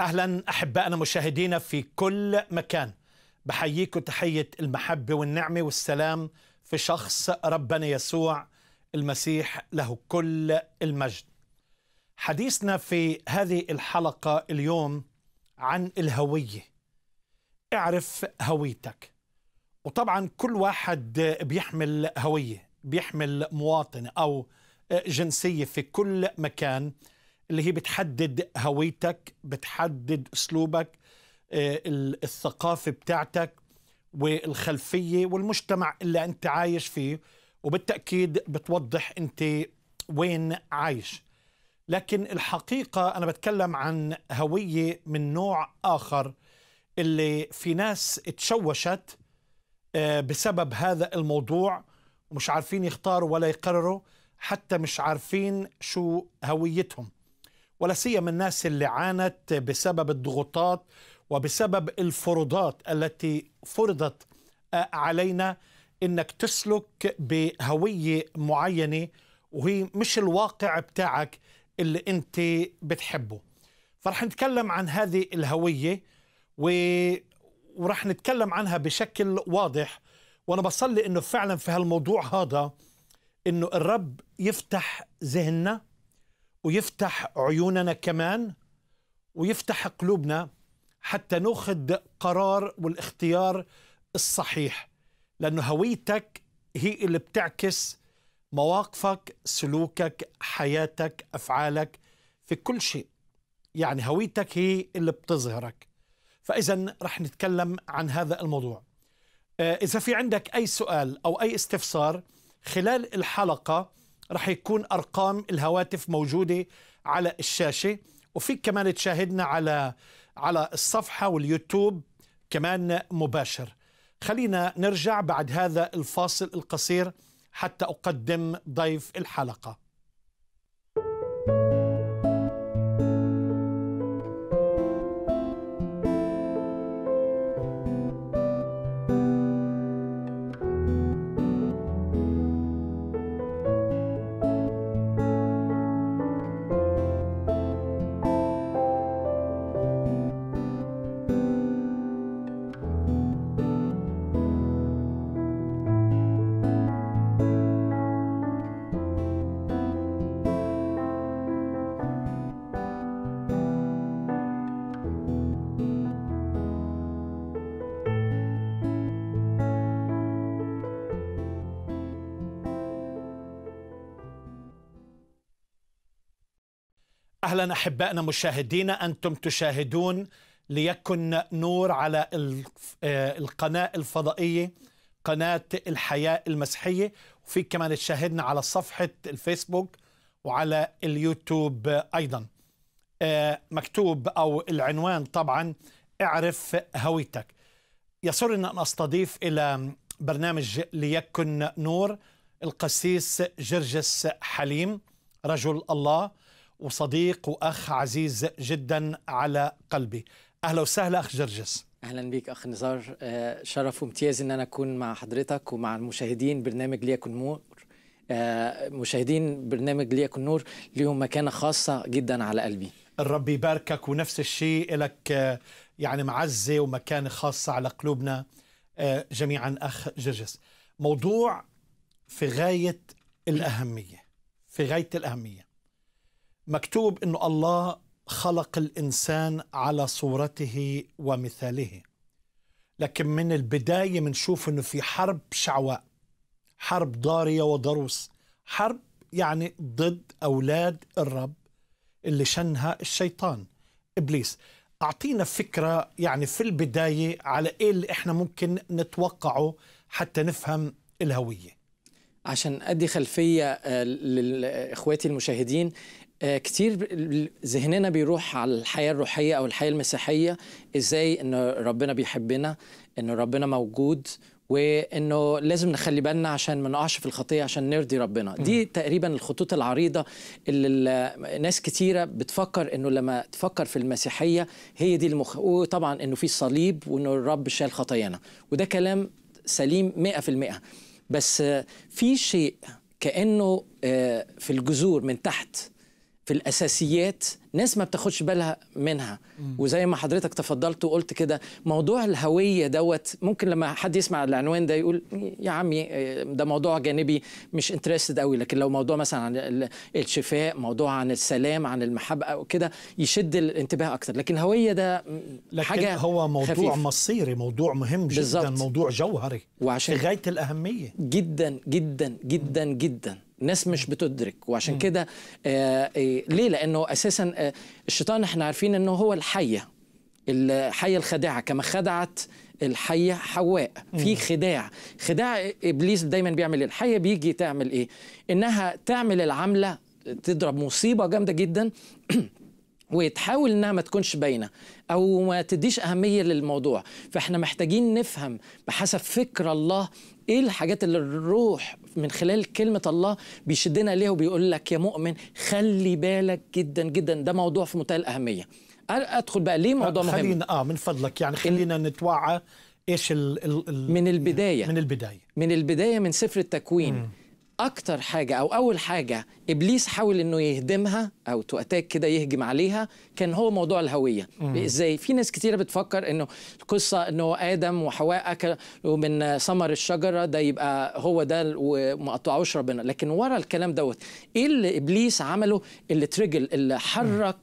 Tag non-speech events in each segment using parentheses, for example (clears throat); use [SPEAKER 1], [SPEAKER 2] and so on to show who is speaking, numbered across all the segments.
[SPEAKER 1] اهلا احبائنا مشاهدينا في كل مكان بحييكم تحيه المحبه والنعمه والسلام في شخص ربنا يسوع المسيح له كل المجد. حديثنا في هذه الحلقه اليوم عن الهويه. اعرف هويتك. وطبعا كل واحد بيحمل هويه، بيحمل مواطنه او جنسيه في كل مكان اللي هي بتحدد هويتك بتحدد اسلوبك آه، الثقافه بتاعتك والخلفيه والمجتمع اللي انت عايش فيه وبالتاكيد بتوضح انت وين عايش لكن الحقيقه انا بتكلم عن هويه من نوع اخر اللي في ناس تشوشت آه، بسبب هذا الموضوع ومش عارفين يختاروا ولا يقرروا حتى مش عارفين شو هويتهم ولا سيما الناس اللي عانت بسبب الضغوطات وبسبب الفروضات التي فرضت آه، علينا انك تسلك بهويه معينه وهي مش الواقع بتاعك اللي انت بتحبه فرح نتكلم عن هذه الهويه و... ورح نتكلم عنها بشكل واضح وانا بصلي انه فعلا في هالموضوع هذا انه الرب يفتح ذهننا ويفتح عيوننا كمان ويفتح قلوبنا حتى ناخذ قرار والاختيار الصحيح لانه هويتك هي اللي بتعكس مواقفك سلوكك حياتك افعالك في كل شيء يعني هويتك هي اللي بتظهرك فاذا رح نتكلم عن هذا الموضوع آه، اذا في عندك اي سؤال او اي استفسار خلال الحلقه رح يكون ارقام الهواتف موجوده على الشاشه وفيك كمان تشاهدنا على على الصفحه واليوتيوب كمان مباشر خلينا نرجع بعد هذا الفاصل القصير حتى اقدم ضيف الحلقه اولا احبائنا مشاهدينا انتم تشاهدون ليكن نور على آه، القناه الفضائيه قناه الحياه المسيحيه وفي كمان تشاهدنا على صفحه الفيسبوك وعلى اليوتيوب ايضا آه، مكتوب او العنوان طبعا اعرف هويتك يسرني ان استضيف الى برنامج ليكن نور القسيس جرجس حليم رجل الله وصديق واخ عزيز جدا على قلبي اهلا وسهلا اخ جرجس
[SPEAKER 2] اهلا بيك اخ نزار آه، شرف وامتياز ان انا اكون مع حضرتك ومع المشاهدين برنامج ليكن نور آه، مشاهدين برنامج ليكن نور ليهم مكانه خاصه جدا على قلبي
[SPEAKER 1] الرب يباركك ونفس الشيء لك آه، يعني معزه ومكانه خاصه على قلوبنا جميعا اخ جرجس موضوع في غايه الاهميه في غايه الاهميه مكتوب انه الله خلق الانسان على صورته ومثاله لكن من البدايه بنشوف انه في حرب شعواء حرب ضاريه وضروس حرب يعني ضد اولاد الرب اللي شنها الشيطان ابليس اعطينا فكره يعني في البدايه على ايه اللي احنا ممكن نتوقعه حتى نفهم الهويه عشان ادي خلفيه آه، لاخواتي
[SPEAKER 2] المشاهدين آه، كتير ذهننا بيروح على الحياه الروحيه او الحياه المسيحيه ازاي ان ربنا بيحبنا ان ربنا موجود وانه لازم نخلي بالنا عشان ما نقعش في الخطيه عشان نرضي ربنا دي تقريبا الخطوط العريضه اللي ناس كتيره بتفكر انه لما تفكر في المسيحيه هي دي المخ وطبعا انه في صليب وانه الرب شال خطايانا وده كلام سليم 100% بس في شيء كانه آه، في الجذور من تحت في الاساسيات ناس ما بتاخدش بالها منها وزي ما حضرتك تفضلت وقلت كده موضوع الهويه دوت ممكن لما حد يسمع العنوان ده يقول يا عمي آه، ده موضوع جانبي مش انترستد قوي لكن لو موضوع مثلا عن الشفاء موضوع عن السلام عن المحبه او كده يشد الانتباه اكتر لكن الهويه ده لكن حاجه هو موضوع خفيف.
[SPEAKER 1] مصيري موضوع مهم جدا بالزبط. موضوع جوهري
[SPEAKER 2] وعشان في غايه الاهميه جدا جدا جدا جدا ناس مش بتدرك وعشان كده آه، آه، ليه لانه اساسا آه، الشيطان احنا عارفين انه هو الحيه الحيه الخادعه كما خدعت الحيه حواء في خداع خداع ابليس دايما بيعمل إيه؟ الحيه بيجي تعمل ايه انها تعمل العمله تضرب مصيبه جامده جدا (clears throat) وتحاول انها ما تكونش باينه او ما تديش اهميه للموضوع فاحنا محتاجين نفهم بحسب فكر الله ايه الحاجات اللي الروح من خلال كلمة الله بيشدنا ليه وبيقول لك يا مؤمن خلي بالك جدا جدا ده موضوع في منتهى الأهمية
[SPEAKER 1] أدخل بقى ليه موضوع مهم خلينا آه من فضلك يعني خلينا نتوعى ايش ال ال من البدايه
[SPEAKER 2] من البدايه من البدايه من سفر التكوين مم. اكتر حاجه او اول حاجه ابليس حاول انه يهدمها او تؤتاك كده يهجم عليها كان هو موضوع الهويه ازاي في ناس كتيره بتفكر انه القصه انه ادم وحواء اكلوا من ثمر الشجره ده يبقى هو ده وما قطعوش ربنا لكن ورا الكلام دوت ايه اللي ابليس عمله اللي ترجل اللي حرك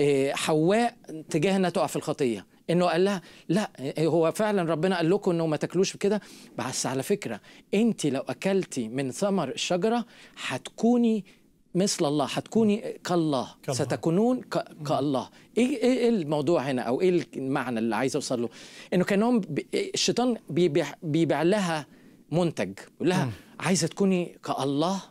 [SPEAKER 2] آه، حواء تجاه انها تقع في الخطيه انه قال لها لا هو فعلا ربنا قال لكم انه ما تاكلوش كده بس على فكره انت لو اكلتي من ثمر الشجره هتكوني مثل الله هتكوني كالله ستكونون كالله إيه،, ايه ايه الموضوع هنا او ايه المعنى اللي عايز اوصل له انه كانهم الشيطان بيبيع, بيبيع لها منتج يقول لها عايزه تكوني كالله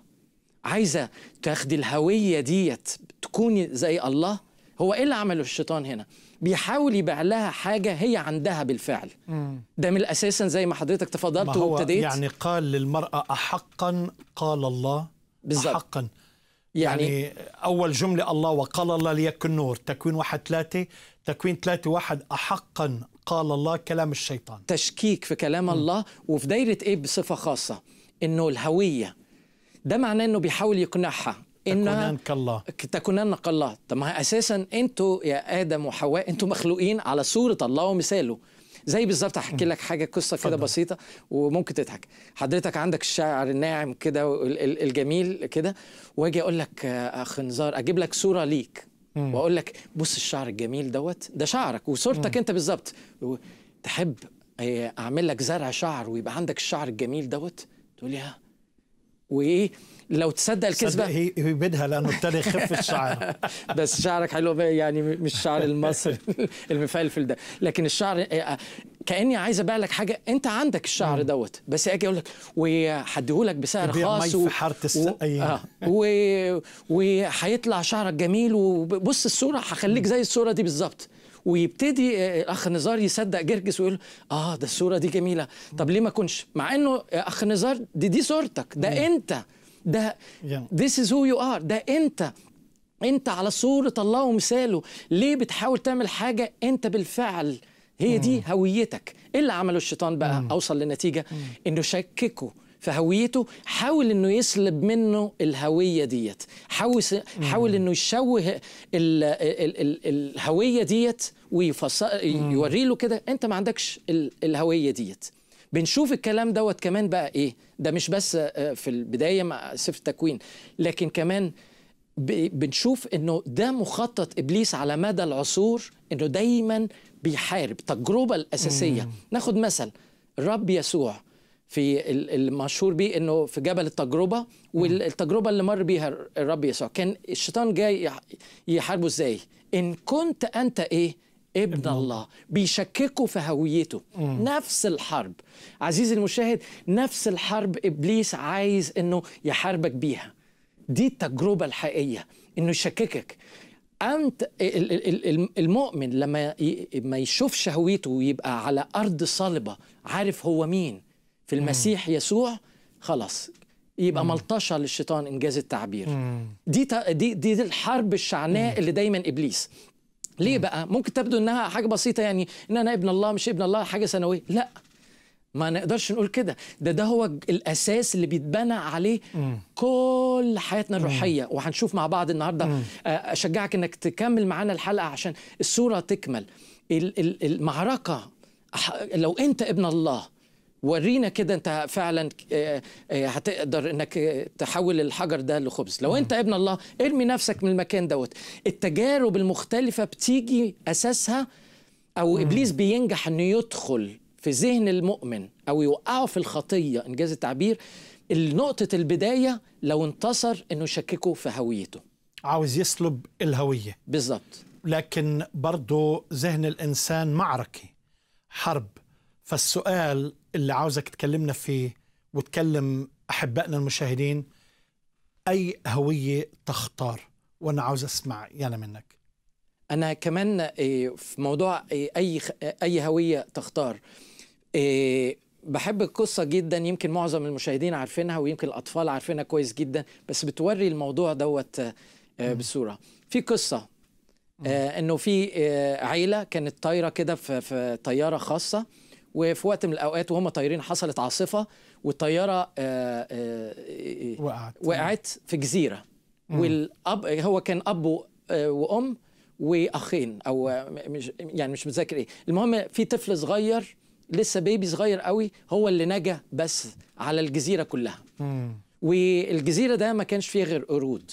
[SPEAKER 2] عايزه تاخدي الهويه ديت تكوني زي الله هو ايه اللي عمله الشيطان هنا بيحاول يبيع لها حاجه هي عندها بالفعل مم. ده من الاساس زي ما حضرتك تفضلت وابتديت يعني
[SPEAKER 1] قال للمراه احقا قال الله بالزبط. احقا يعني, يعني اول جمله الله وقال الله ليكن نور تكوين واحد ثلاثه تكوين ثلاثه واحد احقا قال الله كلام الشيطان تشكيك في كلام مم. الله
[SPEAKER 2] وفي دايره ايه بصفه خاصه انه الهويه ده معناه انه بيحاول يقنعها انها تكونان كالله تكونان كالله طب ما اساسا انتوا يا ادم وحواء انتوا مخلوقين على صوره الله ومثاله زي بالظبط هحكي لك حاجه قصه كده بسيطه وممكن تضحك حضرتك عندك الشعر الناعم كده الجميل كده واجي اقول لك آه، اخ خنزار اجيب لك صوره ليك واقول لك بص الشعر الجميل دوت ده شعرك وصورتك انت بالظبط تحب آه، اعمل لك زرع شعر ويبقى عندك الشعر الجميل دوت تقول لي ها وايه لو تصدق الكذبه هي بدها لانه ابتدى يخف الشعر (laughs) بس شعرك حلو يعني مش الشعر المصري (laughs) المفلفل ده لكن الشعر آه، آه، كاني عايز ابيع لك حاجه انت عندك الشعر دوت بس اجي اقول لك وهديهولك بسعر خاص و... في حاره السقايه آه، أيوه. (laughs) و... وهيطلع و... شعرك جميل وبص الصوره هخليك زي الصوره دي بالظبط ويبتدي اخ نزار يصدق جرجس ويقول اه ده الصوره دي جميله طب ليه ما كنش مع انه اخ نزار دي دي صورتك ده انت ده this is who you are ده انت انت على صورة الله ومثاله ليه بتحاول تعمل حاجة انت بالفعل هي دي هويتك ايه اللي عمله الشيطان بقى مم. اوصل لنتيجة مم. انه شككه في هويته حاول انه يسلب منه الهويه ديت حاول حاول انه يشوه الـ الـ الـ الهويه ديت ويوري له كده انت ما عندكش الهويه ديت بنشوف الكلام دوت كمان بقى ايه ده مش بس آه، في البدايه مع سفر التكوين لكن كمان بنشوف انه ده مخطط ابليس على مدى العصور انه دايما بيحارب التجربه الاساسيه مم. ناخد مثل الرب يسوع في المشهور بيه انه في جبل التجربه والتجربه اللي مر بيها الرب يسوع كان الشيطان جاي يحاربه ازاي ان كنت انت ايه ابن الله بيشككوا في هويته مم. نفس الحرب عزيزي المشاهد نفس الحرب ابليس عايز انه يحاربك بيها دي التجربه الحقيقيه انه يشككك انت المؤمن لما ما يشوفش هويته ويبقى على ارض صلبه عارف هو مين في المسيح يسوع خلاص يبقى ملطشه للشيطان انجاز التعبير دي دي دي الحرب الشعناء اللي دايما ابليس ليه بقى ممكن تبدو انها حاجه بسيطه يعني ان انا ابن الله مش ابن الله حاجه ثانويه لا ما نقدرش نقول كده ده ده هو الاساس اللي بيتبنى عليه مم. كل حياتنا الروحيه وهنشوف مع بعض النهارده اشجعك انك تكمل معانا الحلقه عشان الصوره تكمل المعركه لو انت ابن الله ورينا كده انت فعلا آه، آه، هتقدر انك تحول الحجر ده لخبز لو انت ابن الله ارمي نفسك من المكان دوت التجارب المختلفه بتيجي اساسها او ابليس بينجح انه يدخل في ذهن المؤمن او يوقعه في الخطيه انجاز التعبير نقطه البدايه لو انتصر انه يشككه في هويته
[SPEAKER 1] عاوز يسلب الهويه بالظبط لكن برضه ذهن الانسان معركه حرب فالسؤال اللي عاوزك تكلمنا فيه وتكلم احبائنا المشاهدين اي هويه تختار وانا عاوز اسمع يانا منك انا كمان
[SPEAKER 2] إيه، في موضوع إيه، اي اي هويه تختار إيه، بحب القصه جدا يمكن معظم المشاهدين عارفينها ويمكن الاطفال عارفينها كويس جدا بس بتوري الموضوع دوت آه، بصوره في قصه آه، انه في آه، عيله كانت طايره كده في طياره خاصه وفي وقت من الاوقات وهم طايرين حصلت عاصفه والطياره آه، آه، وقعت وقعت في جزيره والاب هو كان اب آه، وام واخين او مش يعني مش متذكر ايه المهم في طفل صغير لسه بيبي صغير قوي هو اللي نجا بس على الجزيره كلها مم. والجزيره ده ما كانش فيه غير قرود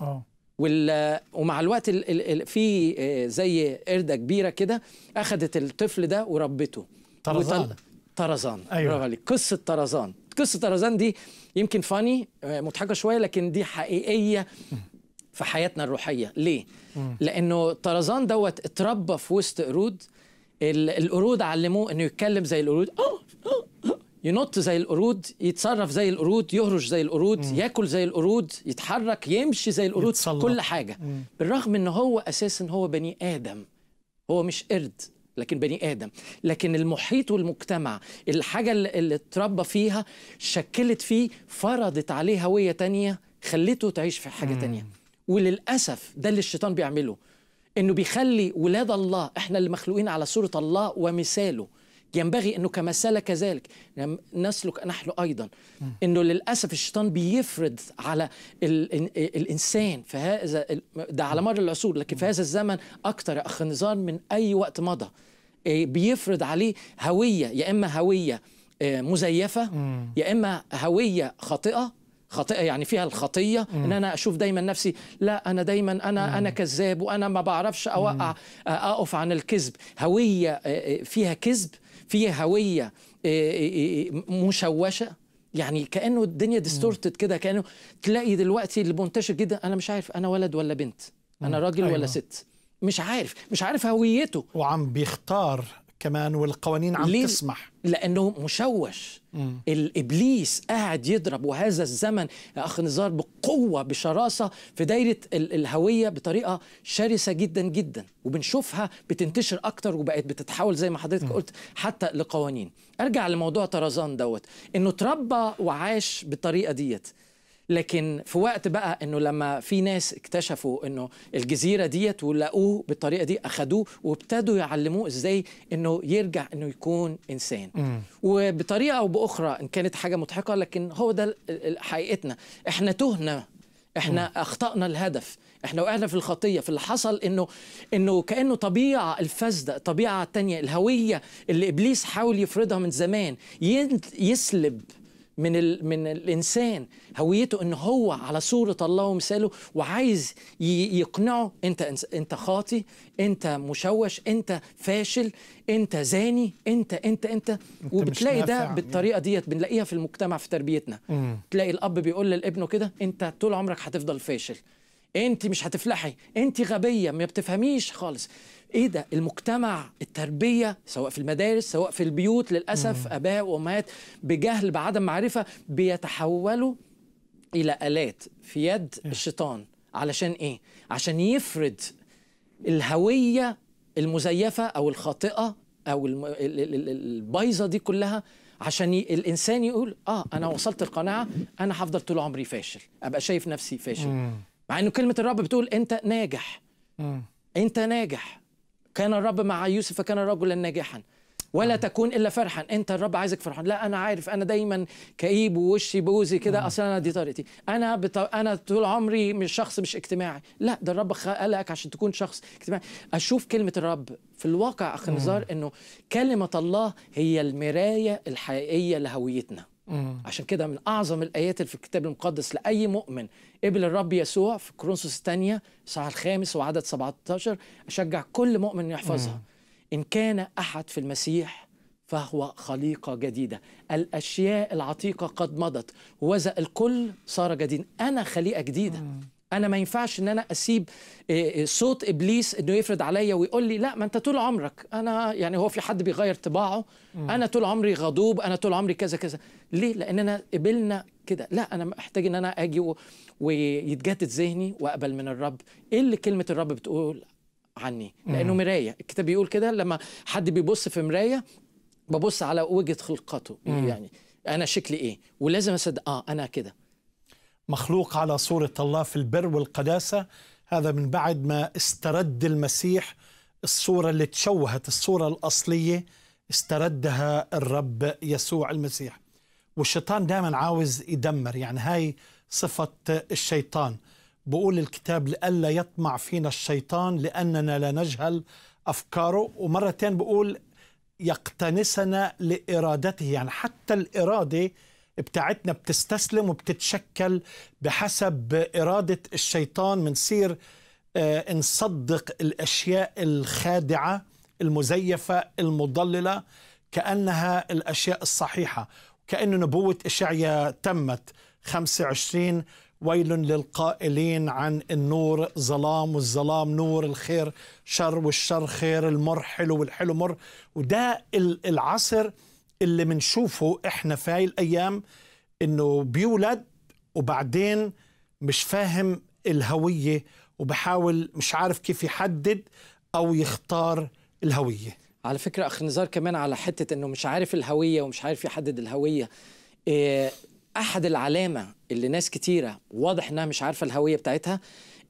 [SPEAKER 2] اه وال... ومع الوقت ال... ال... في زي قرده كبيره كده اخذت الطفل ده وربته طرزان طرزان أيوة. برافو عليك قصه طرزان قصه طرزان دي يمكن فاني آه، مضحكه شويه لكن دي حقيقيه في حياتنا الروحيه ليه لانه طرزان دوت اتربى في وسط قرود القرود علموه انه يتكلم زي القرود آه، آه، ينط زي القرود يتصرف زي القرود يهرش زي القرود مم. ياكل زي القرود يتحرك يمشي زي القرود يتصلق. كل حاجه مم. بالرغم ان هو اساسا هو بني ادم هو مش قرد لكن بني ادم لكن المحيط والمجتمع الحاجه اللي اتربى فيها شكلت فيه فرضت عليه هويه تانية خلته تعيش في حاجه تانية وللاسف ده اللي الشيطان بيعمله انه بيخلي ولاد الله احنا اللي مخلوقين على صوره الله ومثاله ينبغي انه كمثال كذلك نسلك نحن ايضا انه للاسف الشيطان بيفرض على الانسان في هذا ده على مر العصور لكن في هذا الزمن اكثر يا اخ نزار من اي وقت مضى إيه، بيفرض عليه هويه يا اما هويه آه، مزيفه يا اما هويه خاطئه خاطئه يعني فيها الخطيه مم. ان انا اشوف دايما نفسي لا انا دايما انا مم. انا كذاب وانا ما بعرفش اوقع آه، اقف عن الكذب هويه آه، فيها كذب فيها هويه مشوشه يعني كانه الدنيا ديستورتد كده كانه تلاقي دلوقتي اللي منتشر جدا انا مش عارف انا ولد ولا بنت انا راجل أيوة. ولا ست مش عارف مش عارف هويته وعم بيختار كمان والقوانين عم ليه؟ تسمح لانه مشوش مم. الابليس قاعد يضرب وهذا الزمن يا اخ نزار بقوه بشراسه في دايره الهويه بطريقه شرسه جدا جدا وبنشوفها بتنتشر اكتر وبقت بتتحول زي ما حضرتك قلت حتى لقوانين ارجع لموضوع طرزان دوت انه تربى وعاش بالطريقه ديت لكن في وقت بقى انه لما في ناس اكتشفوا انه الجزيره ديت ولقوه بالطريقه دي اخذوه وابتدوا يعلموه ازاي انه يرجع انه يكون انسان مم. وبطريقه او باخرى ان كانت حاجه مضحكه لكن هو ده حقيقتنا احنا تهنا احنا مم. اخطانا الهدف احنا وقعنا في الخطيه في اللي حصل انه انه كانه طبيعه الفاسده الطبيعه تانية الهويه اللي ابليس حاول يفرضها من زمان يسلب من ال... من الانسان هويته ان هو على صوره الله ومثاله وعايز ي... يقنعه انت انس... انت خاطي انت مشوش انت فاشل انت زاني انت انت انت, وبتلاقي ده بالطريقه ديت بنلاقيها في المجتمع في تربيتنا مم. تلاقي الاب بيقول لابنه كده انت طول عمرك هتفضل فاشل انت مش هتفلحي انت غبيه ما بتفهميش خالص ايه ده المجتمع التربيه سواء في المدارس سواء في البيوت للاسف اباء وامهات بجهل بعدم معرفه بيتحولوا الى الات في يد الشيطان علشان ايه عشان يفرد الهويه المزيفه او الخاطئه او البايظه دي كلها عشان ي... الانسان يقول اه انا وصلت القناعه انا هفضل طول عمري فاشل ابقى شايف نفسي فاشل مع انه كلمه الرب بتقول انت ناجح انت ناجح كان الرب مع يوسف فكان رجلا ناجحا ولا آه. تكون الا فرحا انت الرب عايزك فرحان لا انا عارف انا دايما كئيب ووشي بوزي كده آه. اصل انا دي طريقتي انا بط... انا طول عمري مش شخص مش اجتماعي لا ده الرب خلقك عشان تكون شخص اجتماعي اشوف كلمه الرب في الواقع اخ نعم. نزار انه كلمه الله هي المرايه الحقيقيه لهويتنا مم. عشان كده من اعظم الايات اللي في الكتاب المقدس لاي مؤمن قبل الرب يسوع في كرونسوس الثانيه الساعه الخامس وعدد 17 اشجع كل مؤمن يحفظها مم. ان كان احد في المسيح فهو خليقة جديدة الأشياء العتيقة قد مضت وزأ الكل صار جديد أنا خليقة جديدة مم. انا ما ينفعش ان انا اسيب آه، آه، صوت ابليس انه يفرض عليا ويقول لي لا ما انت طول عمرك انا يعني هو في حد بيغير طباعه انا طول عمري غضوب انا طول عمري كذا كذا ليه لاننا قبلنا كده لا انا محتاج ان انا اجي ويتجدد ذهني واقبل من الرب ايه اللي كلمه الرب بتقول عني لانه مرايه الكتاب بيقول كده لما حد بيبص في مرايه ببص على وجهه خلقته يعني انا شكلي ايه ولازم
[SPEAKER 1] اصدق اه انا كده مخلوق على صورة الله في البر والقداسة هذا من بعد ما استرد المسيح الصورة اللي تشوهت الصورة الأصلية استردها الرب يسوع المسيح والشيطان دائما عاوز يدمر يعني هاي صفة الشيطان بقول الكتاب لئلا يطمع فينا الشيطان لأننا لا نجهل أفكاره ومرتين بقول يقتنسنا لإرادته يعني حتى الإرادة بتاعتنا بتستسلم وبتتشكل بحسب إرادة الشيطان منصير آه، نصدق الأشياء الخادعة المزيفة المضللة كأنها الأشياء الصحيحة كأن نبوة إشعيا تمت 25 ويل للقائلين عن النور ظلام والظلام نور الخير شر والشر خير المر حلو والحلو مر وده العصر اللي بنشوفه احنا في هاي الايام انه بيولد وبعدين مش فاهم الهويه وبحاول مش عارف كيف يحدد او يختار الهويه
[SPEAKER 2] على فكره اخ نزار كمان على حته انه مش عارف الهويه ومش عارف يحدد الهويه إيه احد العلامه اللي ناس كتيره واضح انها مش عارفه الهويه بتاعتها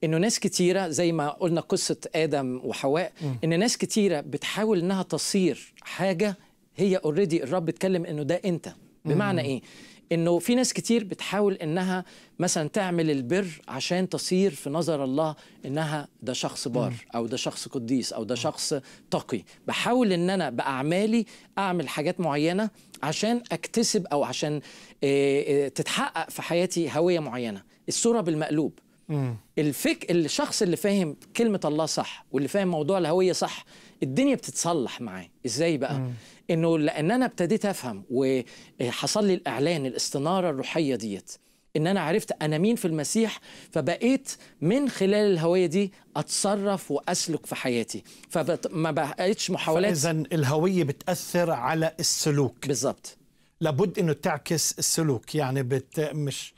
[SPEAKER 2] انه ناس كتيره زي ما قلنا قصه ادم وحواء ان ناس كتيره بتحاول انها تصير حاجه هي اوريدي الرب اتكلم انه ده انت بمعنى ايه انه في ناس كتير بتحاول انها مثلا تعمل البر عشان تصير في نظر الله انها ده شخص بار او ده شخص قديس او ده شخص تقي بحاول ان انا باعمالي اعمل حاجات معينه عشان اكتسب او عشان آه، آه، تتحقق في حياتي هويه معينه الصوره بالمقلوب الفك الشخص اللي فاهم كلمه الله صح واللي فاهم موضوع الهويه صح الدنيا بتتصلح معاه ازاي بقى انه لان انا ابتديت افهم وحصل لي الاعلان الاستناره الروحيه ديت ان انا عرفت انا مين في المسيح فبقيت من خلال الهويه دي اتصرف واسلك في حياتي فما
[SPEAKER 1] بقتش محاولات اذا الهويه بتاثر على السلوك بالظبط لابد انه تعكس السلوك يعني بت مش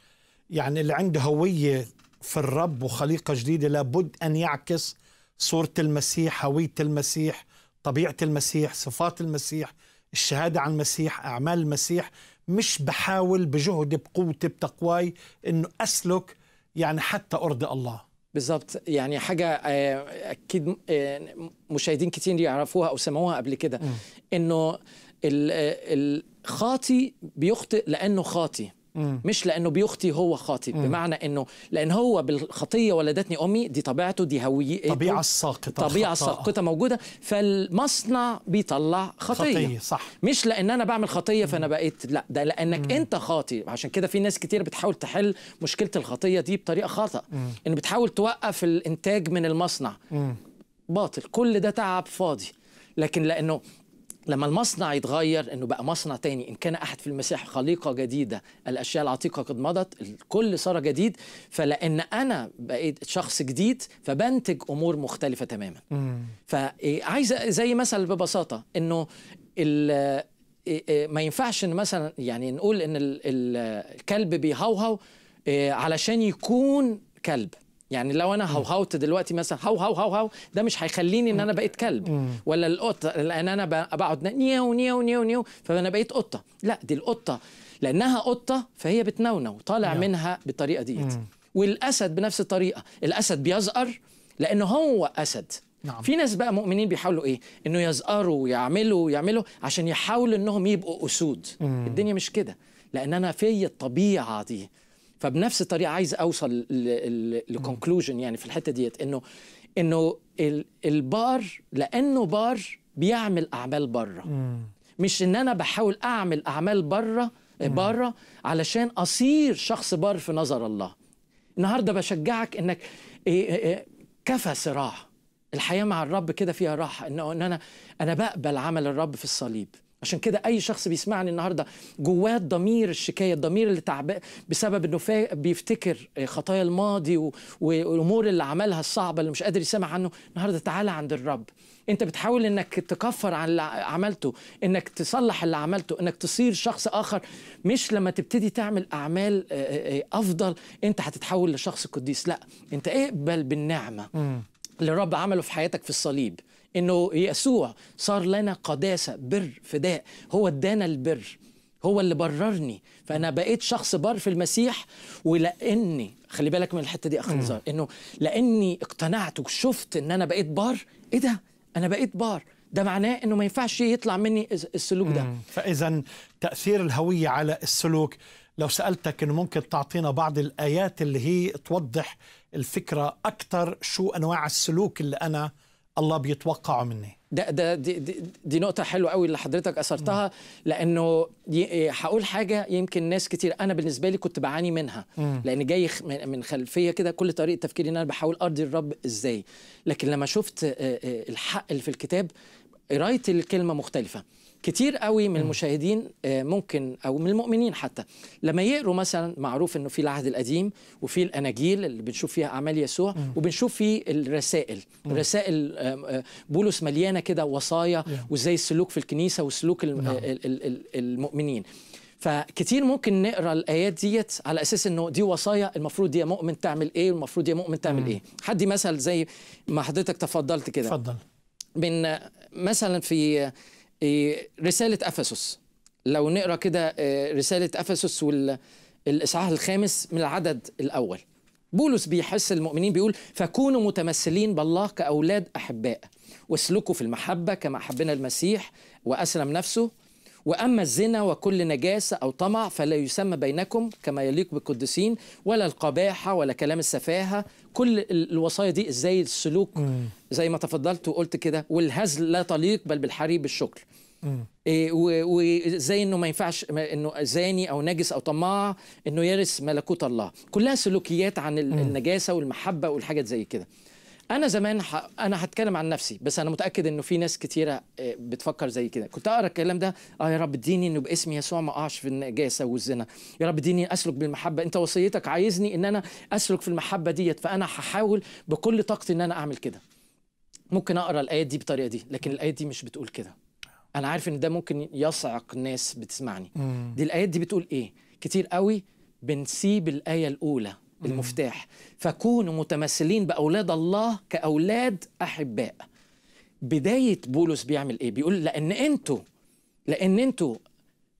[SPEAKER 1] يعني اللي عنده هويه في الرب وخليقه جديده لابد ان يعكس صوره المسيح هويه المسيح طبيعة المسيح صفات المسيح الشهادة عن المسيح أعمال المسيح مش بحاول بجهدي بقوتي بتقواي أنه أسلك يعني حتى أرضي الله بالظبط يعني حاجه
[SPEAKER 2] آه، اكيد آه، مشاهدين كتير يعرفوها او سمعوها قبل كده انه آه، الخاطي بيخطئ لانه خاطي مم. مش لانه بيخطي هو خاطئ بمعنى انه لان هو بالخطيه ولدتني امي دي طبيعته دي هويه طبيعه الساقطه طبيعه الساقطه موجوده فالمصنع بيطلع خطيه خطيه صح مش لان انا بعمل خطيه فانا بقيت لا ده لانك مم. انت خاطئ عشان كده في ناس كتير بتحاول تحل مشكله الخطيه دي بطريقه خطا ان بتحاول توقف الانتاج من المصنع مم. باطل كل ده تعب فاضي لكن لانه لما المصنع يتغير انه بقى مصنع تاني ان كان احد في المسيح خليقه جديده الاشياء العتيقه قد مضت الكل صار جديد فلان انا بقيت شخص جديد فبنتج امور مختلفه تماما فعايز إيه، زي مثل ببساطه انه إيه، إيه، ما ينفعش ان مثلا يعني نقول ان الكلب بيهوهو علشان يكون كلب يعني لو انا هوهوت دلوقتي مثلا هو هو هو هو ده مش هيخليني ان انا بقيت كلب ولا القطه لان انا بقعد نيو نيو نيو نيو فانا بقيت قطه لا دي القطه لانها قطه فهي بتنونو طالع نعم. منها بالطريقه ديت والاسد بنفس الطريقه الاسد بيزقر لان هو اسد نعم. في ناس بقى مؤمنين بيحاولوا ايه انه يزقروا ويعملوا ويعملوا عشان يحاولوا انهم يبقوا اسود مم. الدنيا مش كده لان انا في الطبيعه دي فبنفس الطريقه عايز اوصل للكونكلوجن يعني في الحته ديت انه انه البار لانه بار بيعمل اعمال بره مش ان انا بحاول اعمل اعمال بره بره علشان اصير شخص بار في نظر الله النهارده بشجعك انك إيه، إيه، إيه، كفى صراع الحياه مع الرب كده فيها راحه انه ان انا انا بقبل عمل الرب في الصليب عشان كده اي شخص بيسمعني النهارده جواه الضمير الشكايه الضمير اللي تعبان بسبب انه بيفتكر خطايا الماضي و... والامور اللي عملها الصعبه اللي مش قادر يسمع عنه النهارده تعالى عند الرب انت بتحاول انك تكفر عن اللي عملته انك تصلح اللي عملته انك تصير شخص اخر مش لما تبتدي تعمل اعمال افضل انت هتتحول لشخص قديس لا انت اقبل بالنعمه اللي الرب عمله في حياتك في الصليب انه يسوع صار لنا قداسه بر فداء هو ادانا البر هو اللي بررني فانا بقيت شخص بر في المسيح ولاني خلي بالك من الحته دي اخ نزار انه لاني اقتنعت وشفت ان انا بقيت بار ايه ده انا بقيت بار ده
[SPEAKER 1] معناه انه ما ينفعش يطلع مني السلوك ده فاذا تاثير الهويه على السلوك لو سالتك انه ممكن تعطينا بعض الايات اللي هي توضح الفكره اكثر شو انواع السلوك اللي انا الله بيتوقعه مني
[SPEAKER 2] ده ده دي, دي, دي نقطة حلوة قوي اللي حضرتك أثرتها لأنه إيه، هقول حاجة يمكن ناس كتير أنا بالنسبة لي كنت بعاني منها مم. لأن جاي من خلفية كده كل طريقة تفكيري إن أنا بحاول أرضي الرب إزاي لكن لما شفت الحق اللي في الكتاب قراية الكلمة مختلفة كتير قوي من المشاهدين آه، ممكن او من المؤمنين حتى لما يقروا مثلا معروف انه في العهد القديم وفي الاناجيل اللي بنشوف فيها اعمال يسوع وبنشوف فيه الرسائل رسائل آه، آه، بولس مليانه كده وصايا وازاي السلوك في الكنيسه وسلوك نعم. المؤمنين فكتير ممكن نقرا الايات ديت على اساس انه دي وصايا المفروض يا مؤمن تعمل ايه والمفروض يا مؤمن تعمل ايه حد مثل زي ما حضرتك تفضلت كده اتفضل من مثلا في إيه، رسالة أفسس لو نقرأ كده آه، رسالة أفسس والإصحاح الخامس من العدد الأول بولس بيحس المؤمنين بيقول فكونوا متمثلين بالله كأولاد أحباء واسلكوا في المحبة كما أحبنا المسيح وأسلم نفسه وأما الزنا وكل نجاسة أو طمع فلا يسمى بينكم كما يليق بالقدسين ولا القباحة ولا كلام السفاهة كل الوصايا دي ازاي السلوك زي ما تفضلت وقلت كده والهزل لا تليق بل بالحريب بالشكر إيه وازاي انه ما ينفعش انه زاني او نجس او طماع انه يرث ملكوت الله كلها سلوكيات عن النجاسه والمحبه والحاجات زي كده انا زمان ح... انا هتكلم عن نفسي بس انا متاكد انه في ناس كتيره آه، بتفكر زي كده كنت اقرا الكلام ده اه يا رب اديني انه باسم يسوع ما اقعش في النجاسه والزنا يا رب اديني اسلك بالمحبه انت وصيتك عايزني ان انا اسلك في المحبه ديت فانا هحاول بكل طاقتي ان انا اعمل كده ممكن اقرا الايات دي بالطريقه دي لكن الايات دي مش بتقول كده انا عارف ان ده ممكن يصعق ناس بتسمعني دي الايات دي بتقول ايه كتير قوي بنسيب الايه الاولى المفتاح فكونوا متمثلين باولاد الله كاولاد احباء بدايه بولس بيعمل ايه بيقول لان انتوا لان انتوا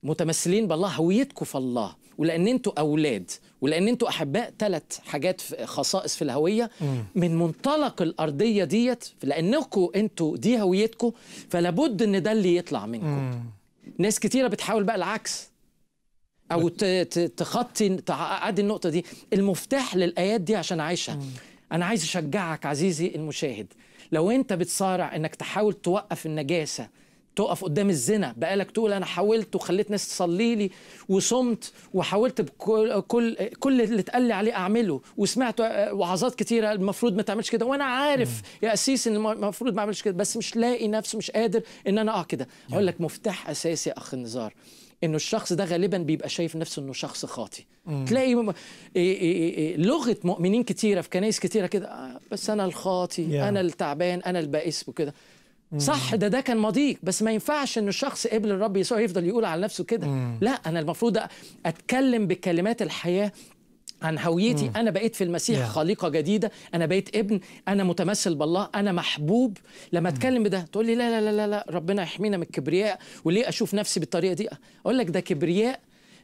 [SPEAKER 2] متمثلين بالله هويتكم في الله ولان انتوا اولاد ولان انتوا احباء ثلاث حاجات في خصائص في الهويه من منطلق الارضيه ديت لانكم انتوا دي هويتكم فلابد ان ده اللي يطلع منكم ناس كتيره بتحاول بقى العكس او تخطي تعدي النقطه دي المفتاح للايات دي عشان اعيشها انا عايز اشجعك عزيزي المشاهد لو انت بتصارع انك تحاول توقف النجاسه تقف قدام الزنا بقالك تقول انا حاولت وخليت ناس تصلي لي وصمت وحاولت بكل كل كل اللي اتقال لي عليه اعمله وسمعت وعظات كتيره المفروض ما تعملش كده وانا عارف مم. يا اسيس ان المفروض ما اعملش كده بس مش لاقي نفسه مش قادر ان انا اقع كده نعم. اقول لك مفتاح اساسي اخ نزار انه الشخص ده غالبا بيبقى شايف نفسه انه شخص خاطي مم. تلاقي إيه،, إيه إيه إيه لغه مؤمنين كتيره في كنايس كتيره كده آه بس انا الخاطي yeah. انا التعبان انا البائس وكده صح ده ده كان ماضيك بس ما ينفعش ان الشخص قبل الرب يسوع يفضل يقول على نفسه كده لا انا المفروض اتكلم بكلمات الحياه عن هويتي مم. انا بقيت في المسيح yeah. خليقه جديده انا بقيت ابن انا متمثل بالله انا محبوب لما مم. اتكلم بده تقول لي لا لا لا لا ربنا يحمينا من الكبرياء وليه اشوف نفسي بالطريقه دي اقول لك ده كبرياء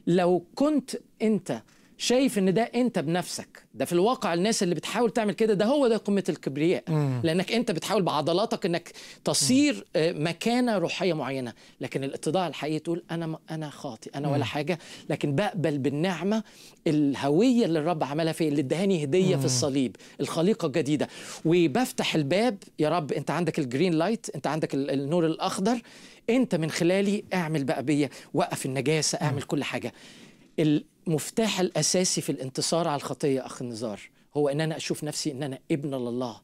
[SPEAKER 2] لو كنت انت شايف ان ده انت بنفسك ده في الواقع الناس اللي بتحاول تعمل كده ده هو ده قمه الكبرياء لانك انت بتحاول بعضلاتك انك تصير آه، مكانه روحيه معينه لكن الاتضاع الحقيقي تقول انا انا خاطئ انا ولا حاجه لكن بقبل بالنعمه الهويه اللي الرب عملها في اللي ادهاني هديه في الصليب الخليقه الجديده وبفتح الباب يا رب انت عندك الجرين لايت انت عندك النور الاخضر انت من خلالي اعمل بقى بيا وقف النجاسه اعمل كل حاجه المفتاح الاساسي في الانتصار على الخطيه اخ نزار هو ان انا اشوف نفسي ان انا ابن لله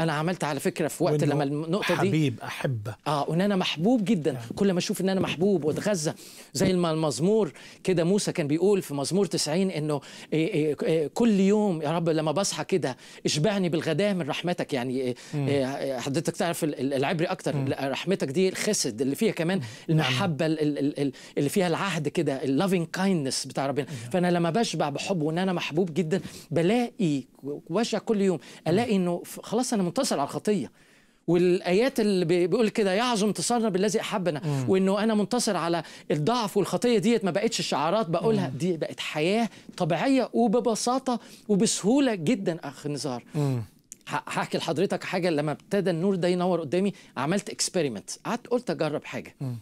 [SPEAKER 2] انا عملت على فكره في وقت لما النقطه دي حبيب احبه اه وان انا محبوب جدا يعني. كل ما اشوف ان انا محبوب واتغذى زي ما المزمور كده موسى كان بيقول في مزمور 90 انه إيه إيه إيه كل يوم يا رب لما بصحى كده اشبعني بالغداء من رحمتك يعني إيه، إيه، حضرتك تعرف العبري اكتر مم. رحمتك دي الخسد اللي فيها كمان نعم، نعم. المحبه اللي فيها العهد كده اللافينج كايندنس بتاع ربنا مم. نعم. فانا لما بشبع بحب وان انا محبوب جدا بلاقي واشع كل يوم الاقي انه خلاص انا منتصر على الخطيه والايات اللي بيقول كده يعظم انتصارنا بالذي احبنا مم. وانه انا منتصر على الضعف والخطيه ديت ما بقتش شعارات بقولها مم. دي بقت حياه طبيعيه وببساطه وبسهوله جدا اخ نزار هحكي لحضرتك حاجه لما ابتدى النور ده ينور قدامي عملت اكسبيرمنت قعدت قلت اجرب حاجه مم.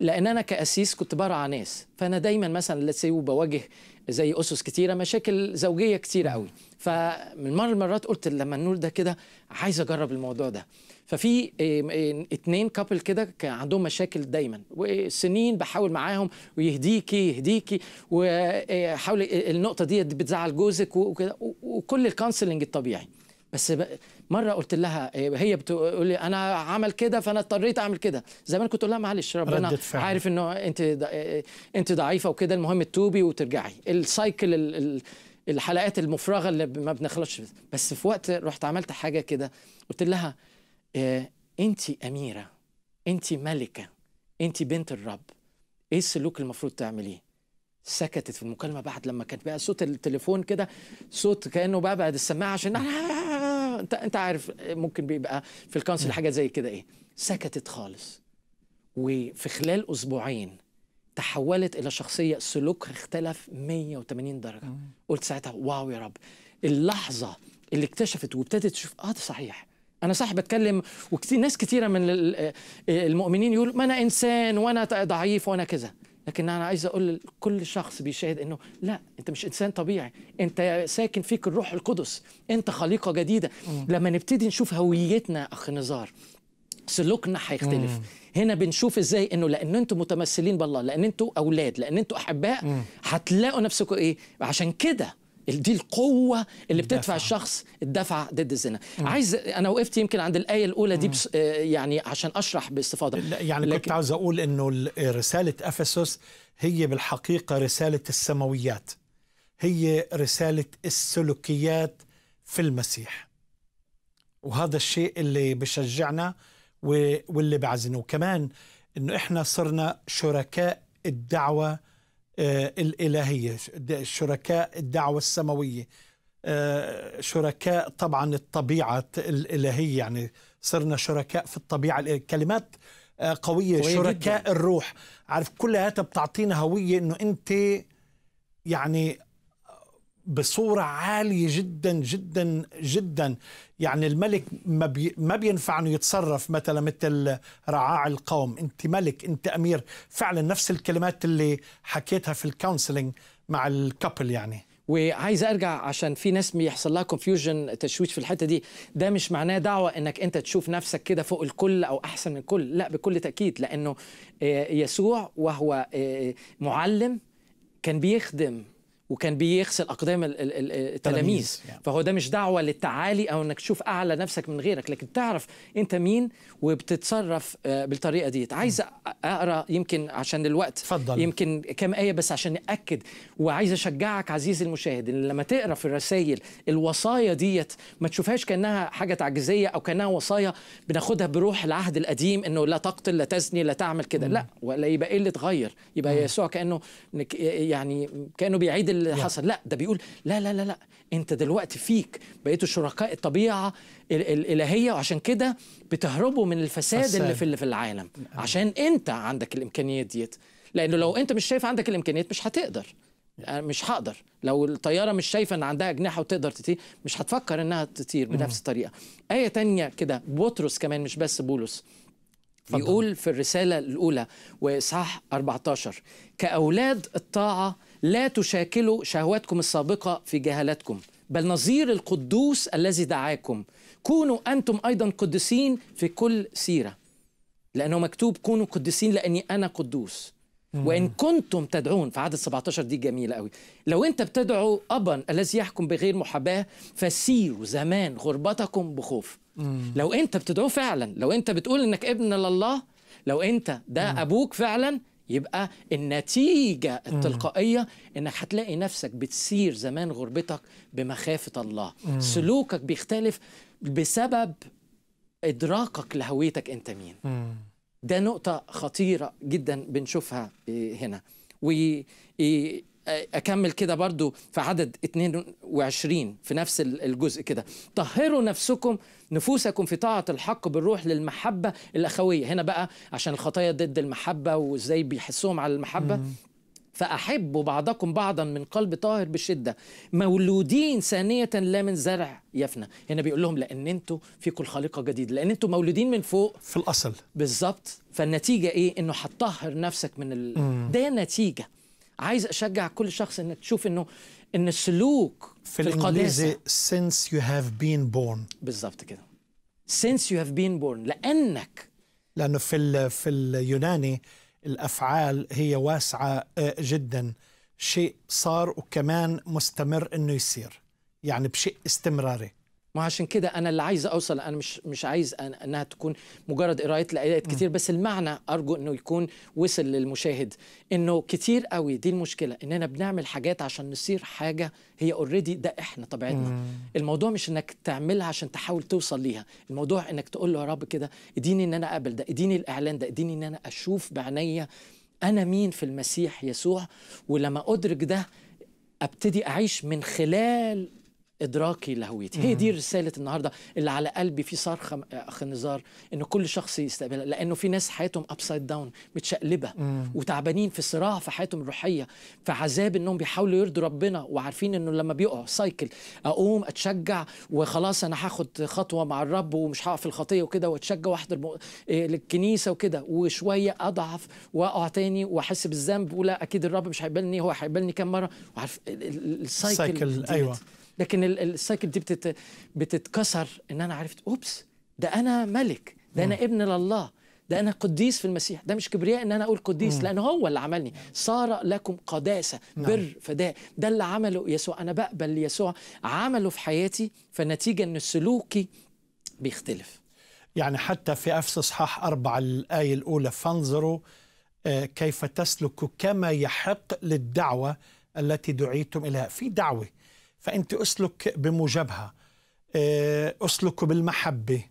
[SPEAKER 2] لان انا كاسيس كنت برعى ناس فانا دايما مثلا لتس بواجه زي اسس كتيره مشاكل زوجيه كتيره قوي فمن مره المرات قلت لما النور ده كده عايز اجرب الموضوع ده ففي اتنين كابل كده كان عندهم مشاكل دايما وسنين بحاول معاهم ويهديكي يهديكي وحاولي آه، النقطه دي بتزعل جوزك وكده وكل الكونسلنج الطبيعي بس مره قلت لها هي بتقول لي انا عمل كده فانا اضطريت اعمل كده زمان كنت اقول لها معلش ربنا عارف انه انت انت ضعيفه وكده المهم تتوبي وترجعي السايكل الحلقات المفرغه اللي ما بنخلصش بس في وقت رحت عملت حاجه كده قلت لها آه، انت اميره انت ملكه انت بنت الرب ايه السلوك المفروض تعمليه سكتت في المكالمه بعد لما كان بقى صوت التليفون كده صوت كانه بقى بعد السماعه عشان (laughs) انت انت عارف ممكن بيبقى في الكونسل حاجه زي كده ايه سكتت خالص وفي خلال اسبوعين تحولت الى شخصيه سلوكها اختلف 180 درجه قلت ساعتها واو يا رب اللحظه اللي اكتشفت وابتدت تشوف اه ده صحيح انا صح بتكلم وكتير ناس كتيره من آه، المؤمنين يقول ما انا انسان وانا ضعيف وانا كذا لكن انا عايز اقول لكل شخص بيشاهد انه لا انت مش انسان طبيعي انت ساكن فيك الروح القدس انت خليقه جديده مم. لما نبتدي نشوف هويتنا اخ نزار سلوكنا هيختلف هنا بنشوف ازاي انه لان انتم متمثلين بالله لان انتم اولاد لان انتم احباء هتلاقوا نفسكم ايه عشان كده دي القوه اللي بتدفع الشخص الدفع ضد الزنا مم. عايز انا وقفت يمكن عند الايه الاولى دي بس آه، يعني عشان اشرح
[SPEAKER 1] باستفاضه يعني لكن... كنت عاوز اقول انه آه، رساله افسس هي بالحقيقه رساله السماويات هي رساله السلوكيات في المسيح وهذا الشيء اللي بشجعنا واللي بعزنه وكمان انه احنا صرنا شركاء الدعوه آه، الإلهية شركاء الدعوة السماوية آه، شركاء طبعا الطبيعة الإلهية يعني صرنا شركاء في الطبيعة كلمات آه، قوية, قوية شركاء جداً. الروح عارف كلها بتعطينا هوية أنه أنت يعني بصورة عالية جدا جدا جدا يعني الملك ما, بي ما بينفع أنه يتصرف مثلا مثل رعاع القوم أنت ملك أنت أمير فعلا نفس الكلمات اللي حكيتها في الكونسلينج مع الكابل يعني
[SPEAKER 2] وعايز ارجع عشان في ناس بيحصل لها كونفيوجن تشويش في الحته دي ده مش معناه دعوه انك انت تشوف نفسك كده فوق الكل او احسن من الكل لا بكل تاكيد لانه آه، يسوع وهو آه، معلم كان بيخدم وكان بيغسل اقدام التلاميذ فهو ده مش دعوه للتعالي او انك تشوف اعلى نفسك من غيرك لكن تعرف انت مين وبتتصرف آه، بالطريقه دي عايز اقرا يمكن عشان الوقت فضل. يمكن كم ايه بس عشان ناكد وعايز اشجعك عزيزي المشاهد ان لما تقرا في الرسائل الوصايا ديت ما تشوفهاش كانها حاجه تعجيزيه او كانها وصايا بناخدها بروح العهد القديم انه لا تقتل لا تزني لا تعمل كده لا ولا يبقى ايه اللي اتغير يبقى مم. يسوع كانه يعني كانه بيعيد اللي حصل لا ده بيقول لا لا لا لا انت دلوقتي فيك بقيتوا شركاء الطبيعه الالهيه وعشان كده بتهربوا من الفساد اللي في اللي في العالم عشان انت عندك الامكانيات ديت لانه لو انت مش شايف عندك الامكانيات مش هتقدر مش هقدر لو الطياره مش شايفه ان عندها اجنحه وتقدر تطير مش هتفكر انها تطير بنفس الطريقه ايه تانية كده بطرس كمان مش بس بولس بيقول في الرساله الاولى واصحاح 14 كاولاد الطاعه لا تشاكلوا شهواتكم السابقة في جهالتكم بل نظير القدوس الذي دعاكم كونوا أنتم أيضا قدسين في كل سيرة لأنه مكتوب كونوا قدسين لأني أنا قدوس وإن كنتم تدعون في عدد 17 دي جميلة قوي لو أنت بتدعو أبا الذي يحكم بغير محاباة فسيروا زمان غربتكم بخوف لو أنت بتدعوه فعلا لو أنت بتقول أنك ابن لله لو أنت ده أبوك فعلا يبقى النتيجة التلقائية انك هتلاقي نفسك بتسير زمان غربتك بمخافة الله مم. سلوكك بيختلف بسبب ادراكك لهويتك انت مين مم. ده نقطة خطيرة جدا بنشوفها هنا اكمل كده برضو في عدد 22 في نفس الجزء كده طهروا نفسكم نفوسكم في طاعة الحق بالروح للمحبة الأخوية هنا بقى عشان الخطايا ضد المحبة وإزاي بيحسهم على المحبة فأحبوا بعضكم بعضا من قلب طاهر بشدة مولودين ثانية لا من زرع يفنى هنا بيقول لهم لأن أنتوا فيكم الخليقة جديدة لأن أنتوا مولودين من فوق في الأصل بالظبط فالنتيجة إيه إنه هتطهر نفسك من ال... ده نتيجة عايز اشجع كل شخص انك تشوف انه ان السلوك في, في القداسه
[SPEAKER 1] since you have been born بالظبط كده since you have been born لانك لانه في في اليوناني الافعال هي واسعه آه، جدا شيء صار وكمان مستمر انه يصير يعني بشيء استمراري
[SPEAKER 2] عشان كده انا اللي عايز اوصل انا مش مش عايز انها تكون مجرد قرايات لايات كتير بس المعنى ارجو انه يكون وصل للمشاهد انه كتير قوي دي المشكله اننا بنعمل حاجات عشان نصير حاجه هي اوريدي ده احنا طبيعتنا الموضوع مش انك تعملها عشان تحاول توصل ليها الموضوع انك تقول له يا رب كده اديني ان انا اقبل ده اديني الاعلان ده اديني ان انا اشوف بعينيا انا مين في المسيح يسوع ولما ادرك ده ابتدي اعيش من خلال ادراكي لهويتي هي دي رساله النهارده اللي على قلبي في صرخه نزار ان كل شخص يستقبلها لانه في ناس حياتهم ابسايد داون متشقلبه وتعبانين في صراع في حياتهم الروحيه في عذاب انهم بيحاولوا يرضوا ربنا وعارفين انه لما بيقعوا سايكل اقوم اتشجع وخلاص انا هاخد خطوه مع الرب ومش هقع في الخطيه وكده واتشجع واحضر م... إيه، للكنيسه وكده وشويه اضعف واقع تاني واحس بالذنب ولا اكيد الرب مش هيقبلني هو هيقبلني كام مره وعارف السايكل ايوه لكن السايكل دي بتت بتتكسر ان انا عرفت اوبس ده انا ملك ده انا ابن لله ده انا قديس في المسيح ده مش كبرياء ان انا اقول قديس لان هو اللي عملني صار لكم قداسه نعم. بر فداء ده اللي عمله يسوع انا بقبل يسوع عمله في حياتي فالنتيجه ان
[SPEAKER 1] سلوكي بيختلف يعني حتى في أفس إصحاح أربعة الآية الأولى فانظروا آه، كيف تسلك كما يحق للدعوة التي دعيتم إليها في دعوة فأنت أسلك بموجبها آه، أسلك بالمحبة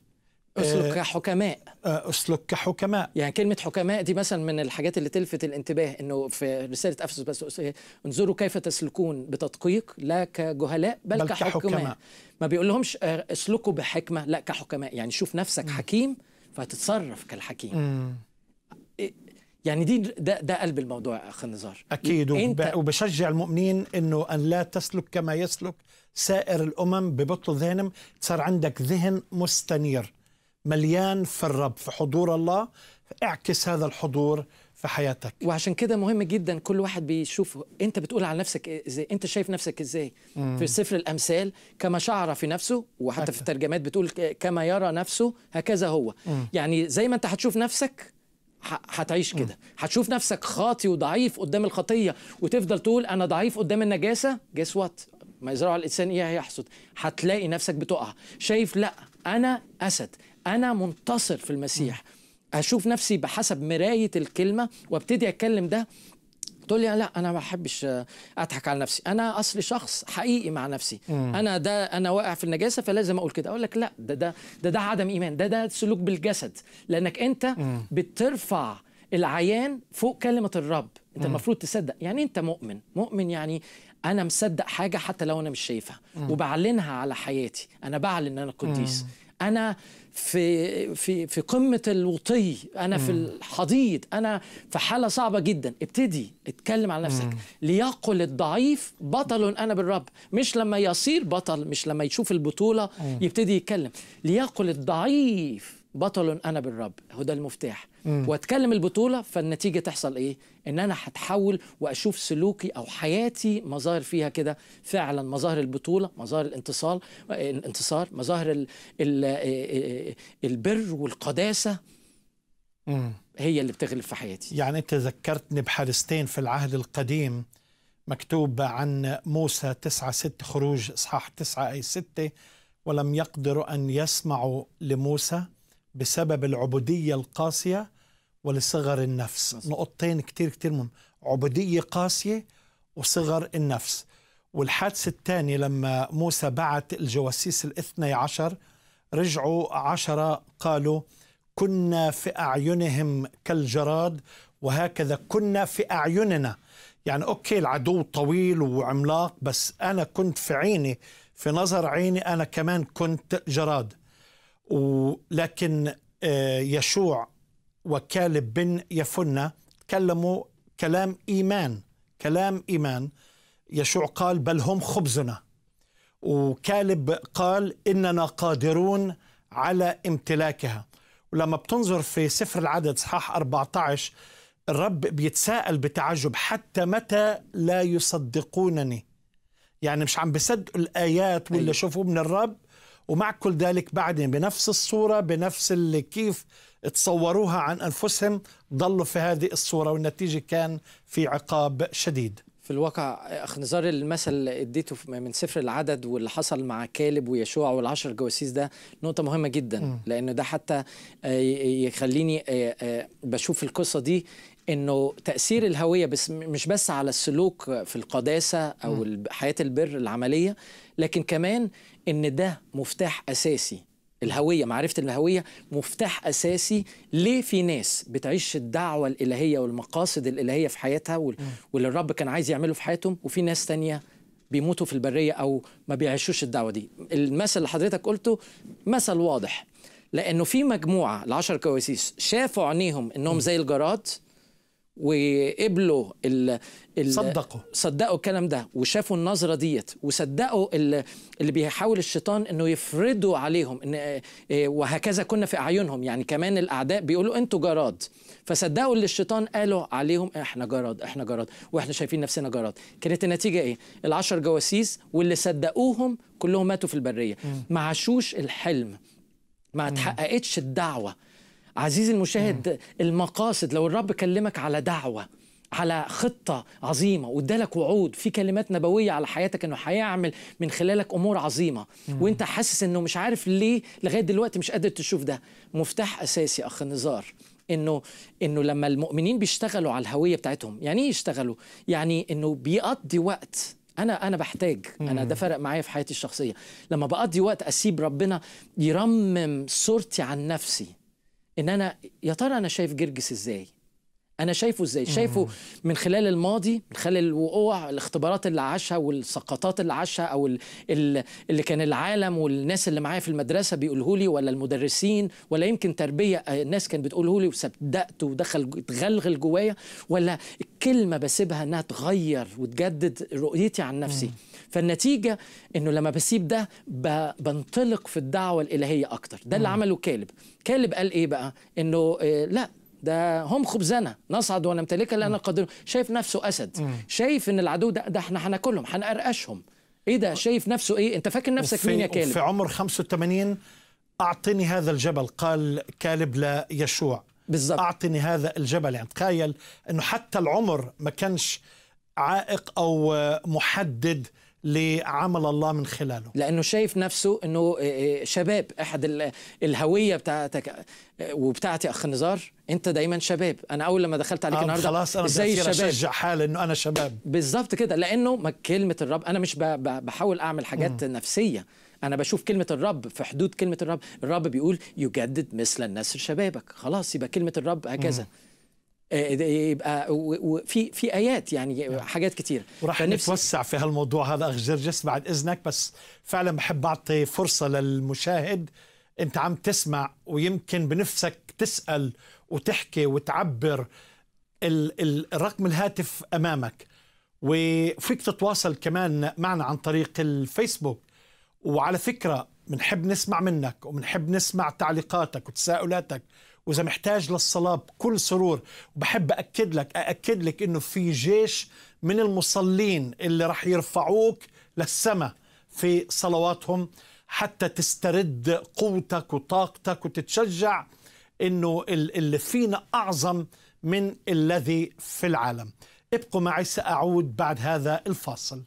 [SPEAKER 1] آه، أسلك كحكماء آه، أسلك كحكماء
[SPEAKER 2] يعني كلمة حكماء دي مثلا من الحاجات اللي تلفت الانتباه أنه في رسالة أفسس بس انظروا كيف تسلكون بتدقيق لا كجهلاء بل, بل كحكماء. كحكماء ما لهمش اسلكوا بحكمة لا كحكماء يعني شوف نفسك م. حكيم فهتتصرف كالحكيم م. يعني دي ده, ده قلب الموضوع يا اخ النزار
[SPEAKER 1] اكيد وبشجع المؤمنين انه ان لا تسلك كما يسلك سائر الامم ببطء ذهنهم صار عندك ذهن مستنير مليان في الرب في حضور الله اعكس هذا الحضور في حياتك وعشان كده مهم جدا كل واحد بيشوف انت بتقول
[SPEAKER 2] على نفسك ازاي انت شايف نفسك ازاي مم. في سفر الامثال كما شعر في نفسه وحتى أكيد. في الترجمات بتقول كما يرى نفسه هكذا هو مم. يعني زي ما انت هتشوف نفسك هتعيش كده هتشوف نفسك خاطي وضعيف قدام الخطيه وتفضل تقول انا ضعيف قدام النجاسه جس وات ما يزرع الانسان ايه هيحصد هتلاقي نفسك بتقع شايف لا انا اسد انا منتصر في المسيح اشوف نفسي بحسب مرايه الكلمه وابتدي اتكلم ده تقول لي لا انا ما بحبش اضحك على نفسي انا اصلي شخص حقيقي مع نفسي مم. انا ده انا واقع في النجاسه فلازم اقول كده اقول لك لا ده ده ده, ده عدم ايمان ده ده سلوك بالجسد لانك انت مم. بترفع العيان فوق كلمه الرب انت المفروض تصدق يعني انت مؤمن مؤمن يعني انا مصدق حاجه حتى لو انا مش شايفها وبعلنها على حياتي انا بعلن ان انا قديس انا في في في قمه الوطي انا في الحضيض انا في حاله صعبه جدا ابتدي اتكلم على نفسك ليقل الضعيف بطل انا بالرب مش لما يصير بطل مش لما يشوف البطوله يبتدي يتكلم ليقل الضعيف بطل انا بالرب هو ده المفتاح مم. واتكلم البطوله فالنتيجه تحصل ايه ان انا هتحول واشوف سلوكي او حياتي مظاهر فيها كده فعلا مظاهر البطوله مظاهر الانتصار الانتصار مظاهر آه، آه، البر والقداسه مم. هي اللي بتغلب في حياتي
[SPEAKER 1] يعني انت ذكرتني بحارستين في العهد القديم مكتوب عن موسى تسعة 6 خروج إصحاح تسعة أي ستة ولم يقدروا أن يسمعوا لموسى بسبب العبودية القاسية ولصغر النفس نقطتين كتير كتير مهم عبودية قاسية وصغر النفس والحادث الثاني لما موسى بعت الجواسيس الاثني عشر رجعوا عشرة قالوا كنا في أعينهم كالجراد وهكذا كنا في أعيننا يعني أوكي العدو طويل وعملاق بس أنا كنت في عيني في نظر عيني أنا كمان كنت جراد ولكن آه، يشوع وكالب بن يفنة تكلموا كلام إيمان كلام إيمان يشوع قال بل هم خبزنا وكالب قال إننا قادرون على امتلاكها ولما بتنظر في سفر العدد صحاح 14 الرب بيتساءل بتعجب حتى متى لا يصدقونني يعني مش عم بصدقوا الآيات واللي أيوة. شافوه من الرب ومع كل ذلك بعدين بنفس الصورة بنفس اللي كيف تصوروها عن أنفسهم ضلوا في هذه الصورة والنتيجة كان في عقاب شديد في الواقع
[SPEAKER 2] اخ نزار المثل اللي اديته من سفر العدد واللي حصل مع كالب ويشوع والعشر جواسيس ده نقطه مهمه جدا م. لان ده حتى آه، يخليني آه، آه، بشوف القصه دي انه تاثير الهويه بس مش بس على السلوك في القداسه او حياه البر العمليه لكن كمان ان ده مفتاح اساسي الهويه معرفه الهويه مفتاح اساسي ليه في ناس بتعيش الدعوه الالهيه والمقاصد الالهيه في حياتها واللي الرب كان عايز يعمله في حياتهم وفي ناس تانية بيموتوا في البريه او ما بيعيشوش الدعوه دي المثل اللي حضرتك قلته مثل واضح لانه في مجموعه العشر كواسيس شافوا عينيهم انهم زي الجراد وقبلوا ال... ال... صدقوا صدقوا الكلام ده وشافوا النظره ديت وصدقوا ال... اللي بيحاول الشيطان انه يفرضوا عليهم ان آه، آه، وهكذا كنا في اعينهم يعني كمان الاعداء بيقولوا انتوا جراد فصدقوا اللي الشيطان قالوا عليهم احنا جراد احنا جراد واحنا شايفين نفسنا جراد كانت النتيجه ايه العشر جواسيس واللي صدقوهم كلهم ماتوا في البريه ما عاشوش الحلم ما تحققتش الدعوه عزيزي المشاهد المقاصد لو الرب كلمك على دعوه على خطة عظيمة وادالك وعود في كلمات نبوية على حياتك انه هيعمل من خلالك امور عظيمة مم. وانت حاسس انه مش عارف ليه لغاية دلوقتي مش قادر تشوف ده مفتاح اساسي اخ نزار انه انه لما المؤمنين بيشتغلوا على الهوية بتاعتهم يعني ايه يشتغلوا يعني انه بيقضي وقت انا انا بحتاج انا ده فرق معايا في حياتي الشخصيه لما بقضي وقت اسيب ربنا يرمم صورتي عن نفسي ان انا يا ترى انا شايف جرجس ازاي انا شايفه ازاي شايفه من خلال الماضي من خلال الوقوع الاختبارات اللي عاشها والسقطات اللي عاشها او اللي كان العالم والناس اللي معايا في المدرسه بيقوله لي ولا المدرسين ولا يمكن تربيه آه، الناس كانت بتقوله لي وصدقت ودخل اتغلغل جوايا ولا الكلمه بسيبها انها تغير وتجدد رؤيتي عن نفسي مم. فالنتيجه انه لما بسيب ده بنطلق في الدعوه الالهيه اكتر ده اللي عمله كالب كالب قال ايه بقى انه إيه لا ده هم خبزنا نصعد ونمتلكها لان قادرون شايف نفسه اسد شايف ان العدو ده, ده احنا هناكلهم هنقرقشهم ايه ده شايف نفسه ايه انت فاكر نفسك مين يا كالب في
[SPEAKER 1] عمر 85 اعطني هذا الجبل قال كالب لا يشوع بالظبط اعطني هذا الجبل يعني تخيل انه حتى العمر ما كانش عائق او محدد لعمل الله من خلاله لانه شايف نفسه انه آه، آه،
[SPEAKER 2] شباب احد الهويه بتاعتك آه، وبتاعتي اخ نزار انت دايما شباب انا اول لما دخلت عليك النهارده خلاص انا زي الشباب اشجع حالي انه انا شباب بالظبط كده لانه كلمه الرب انا مش بحاول اعمل حاجات م. نفسيه انا بشوف كلمه الرب في حدود كلمه الرب الرب بيقول يجدد مثل النسر شبابك خلاص يبقى كلمه الرب هكذا م.
[SPEAKER 1] آه، يبقى وفي في ايات يعني نعم. حاجات كتير وراح نتوسع في هالموضوع هذا اخ جرجس بعد اذنك بس فعلا بحب اعطي فرصه للمشاهد انت عم تسمع ويمكن بنفسك تسال وتحكي وتعبر الرقم الهاتف امامك وفيك تتواصل كمان معنا عن طريق الفيسبوك وعلى فكره بنحب نسمع منك وبنحب نسمع تعليقاتك وتساؤلاتك واذا محتاج للصلاه بكل سرور وبحب اكد لك ااكد لك انه في جيش من المصلين اللي رح يرفعوك للسماء في صلواتهم حتى تسترد قوتك وطاقتك وتتشجع انه اللي فينا اعظم من الذي في العالم ابقوا معي ساعود بعد هذا الفاصل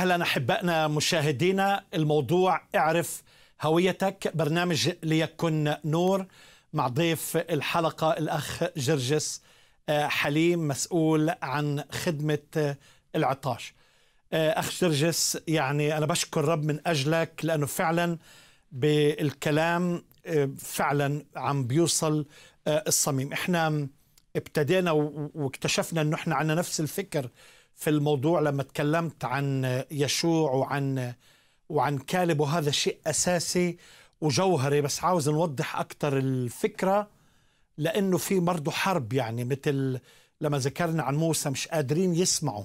[SPEAKER 1] أهلا أحبائنا مشاهدينا الموضوع اعرف هويتك برنامج ليكن نور مع ضيف الحلقة الأخ جرجس آه، حليم مسؤول عن خدمة آه، العطاش آه، أخ جرجس يعني أنا بشكر رب من أجلك لأنه فعلا بالكلام فعلا عم بيوصل الصميم إحنا ابتدينا واكتشفنا أنه إحنا عندنا نفس الفكر في الموضوع لما تكلمت عن يشوع وعن وعن كالب وهذا شيء اساسي وجوهري بس عاوز نوضح اكثر الفكره لانه في برضه حرب يعني مثل لما ذكرنا عن موسى مش قادرين يسمعوا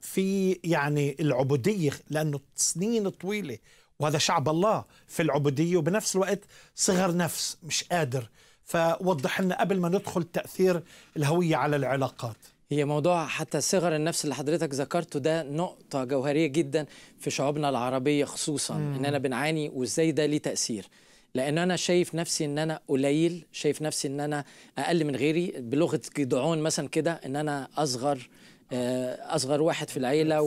[SPEAKER 1] في يعني العبوديه لانه سنين طويله وهذا شعب الله في العبوديه وبنفس الوقت صغر نفس مش قادر فوضح لنا قبل ما ندخل تاثير الهويه على العلاقات هي موضوع حتى صغر النفس اللي حضرتك
[SPEAKER 2] ذكرته ده نقطة جوهرية جدا في شعوبنا العربية خصوصا مم. إننا بنعاني وإزاي ده ليه تأثير لأن أنا شايف نفسي إن أنا قليل شايف نفسي إن أنا أقل من غيري بلغة جدعون مثلا كده إن أنا أصغر آه، اصغر واحد في العيله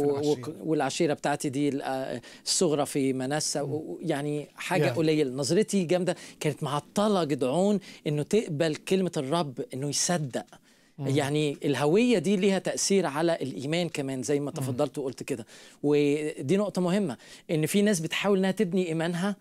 [SPEAKER 2] والعشيره بتاعتي دي آه، الصغرى في منسة يعني حاجه يعني. قليل نظرتي جامده كانت معطله جدعون انه تقبل كلمه الرب انه يصدق يعني الهويه دي ليها تاثير على الايمان كمان زي ما تفضلت وقلت كده ودي نقطه مهمه ان في ناس بتحاول انها تبني ايمانها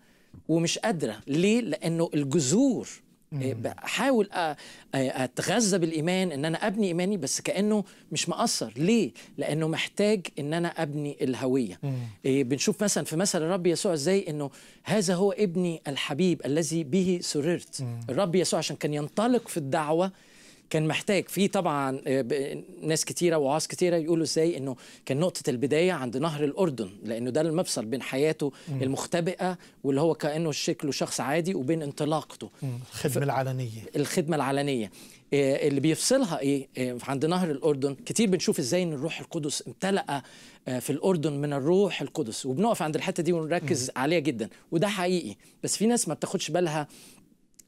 [SPEAKER 2] ومش قادره ليه لانه الجذور آه، بحاول آه، اتغذى بالايمان ان انا ابني ايماني بس كانه مش مقصر ليه لانه محتاج ان انا ابني الهويه آه، بنشوف مثلا في مثل الرب يسوع ازاي انه هذا هو ابني الحبيب الذي به سررت الرب يسوع عشان كان ينطلق في الدعوه كان محتاج في طبعا آه، ناس كتيره وعاص كتيره يقولوا ازاي انه كان نقطه البدايه عند نهر الاردن لانه ده المفصل بين حياته مم. المختبئه واللي هو كانه شكله شخص عادي وبين انطلاقته الخدمه العلنيه الخدمه العلنيه آه، اللي بيفصلها ايه آه، عند نهر الاردن كتير بنشوف ازاي ان الروح القدس امتلأ في الاردن من الروح القدس وبنقف عند الحته دي ونركز عليها جدا وده حقيقي بس في ناس ما بتاخدش بالها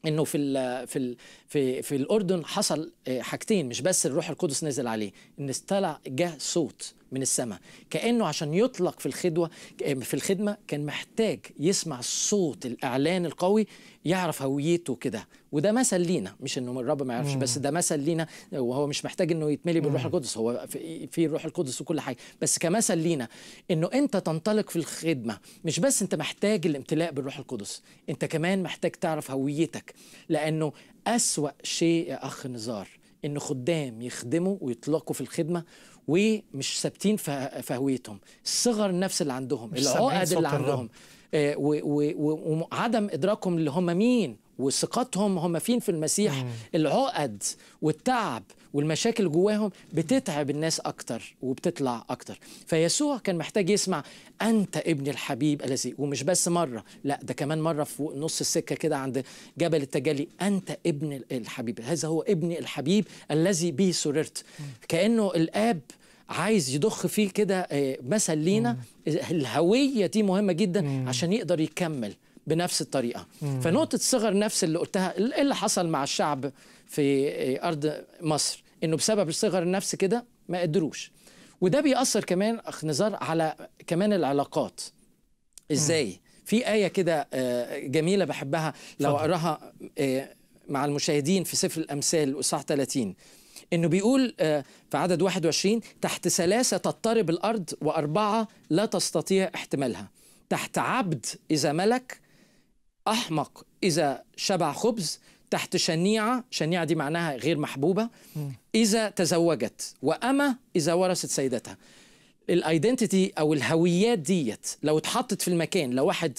[SPEAKER 2] انه في الـ في الـ في في الاردن حصل آه، حاجتين مش بس الروح القدس نزل عليه ان استلع جه صوت من السماء كأنه عشان يطلق في الخدوة آه، في الخدمة كان محتاج يسمع صوت الإعلان القوي يعرف هويته كده وده مثل لينا مش انه الرب ما يعرفش بس ده مثل لينا وهو مش محتاج انه يتملي بالروح القدس هو في الروح القدس وكل حاجه بس كمثل لينا انه انت تنطلق في الخدمه مش بس انت محتاج الامتلاء بالروح القدس انت كمان محتاج تعرف هويتك لانه اسوا شيء يا اخ نزار ان خدام يخدموا ويطلقوا في الخدمه ومش ثابتين في هويتهم الصغر النفس اللي عندهم العقد اللي عندهم آه، وعدم ادراكهم اللي هم مين وثقتهم هم فين في المسيح العقد والتعب والمشاكل جواهم بتتعب الناس اكتر وبتطلع اكتر فيسوع كان محتاج يسمع انت ابن الحبيب الذي ومش بس مره لا ده كمان مره في نص السكه كده عند جبل التجلي انت ابن الحبيب هذا هو ابن الحبيب الذي به سررت كانه الاب عايز يضخ فيه كده آه، مثل لينا الهويه دي مهمه جدا عشان يقدر يكمل بنفس الطريقه مم. فنقطه صغر نفس اللي قلتها إيه اللي حصل مع الشعب في ارض مصر انه بسبب الصغر النفس كده ما قدروش وده بيأثر كمان اخ نزار على كمان العلاقات ازاي مم. في ايه كده آه، جميله بحبها لو اقراها آه، مع المشاهدين في سفر الامثال اصحاح 30 انه بيقول آه، في عدد 21 تحت ثلاثه تضطرب الارض واربعه لا تستطيع احتمالها تحت عبد اذا ملك أحمق إذا شبع خبز تحت شنيعة شنيعة دي معناها غير محبوبة إذا تزوجت وأما إذا ورثت سيدتها الايدنتيتي او الهويات ديت لو اتحطت في المكان لو واحد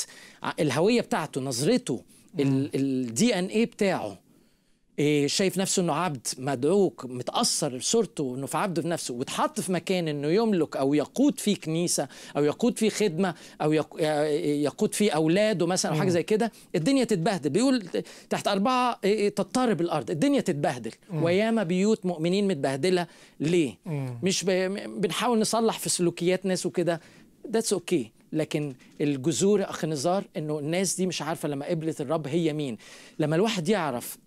[SPEAKER 2] الهويه بتاعته نظرته الدي ان ايه بتاعه إيه، شايف نفسه انه عبد مدعوك متاثر بصورته انه في عبده في نفسه واتحط في مكان انه يملك او يقود فيه كنيسه او يقود فيه خدمه او يقود فيه اولاده مثلا او حاجه زي كده الدنيا تتبهدل بيقول تحت اربعه إيه، إيه، تضطرب الارض الدنيا تتبهدل وياما بيوت مؤمنين متبهدله ليه؟ مش بنحاول نصلح في سلوكيات ناس وكده ذاتس اوكي okay. لكن الجذور اخ نزار انه الناس دي مش عارفه لما قبلت الرب هي مين لما الواحد يعرف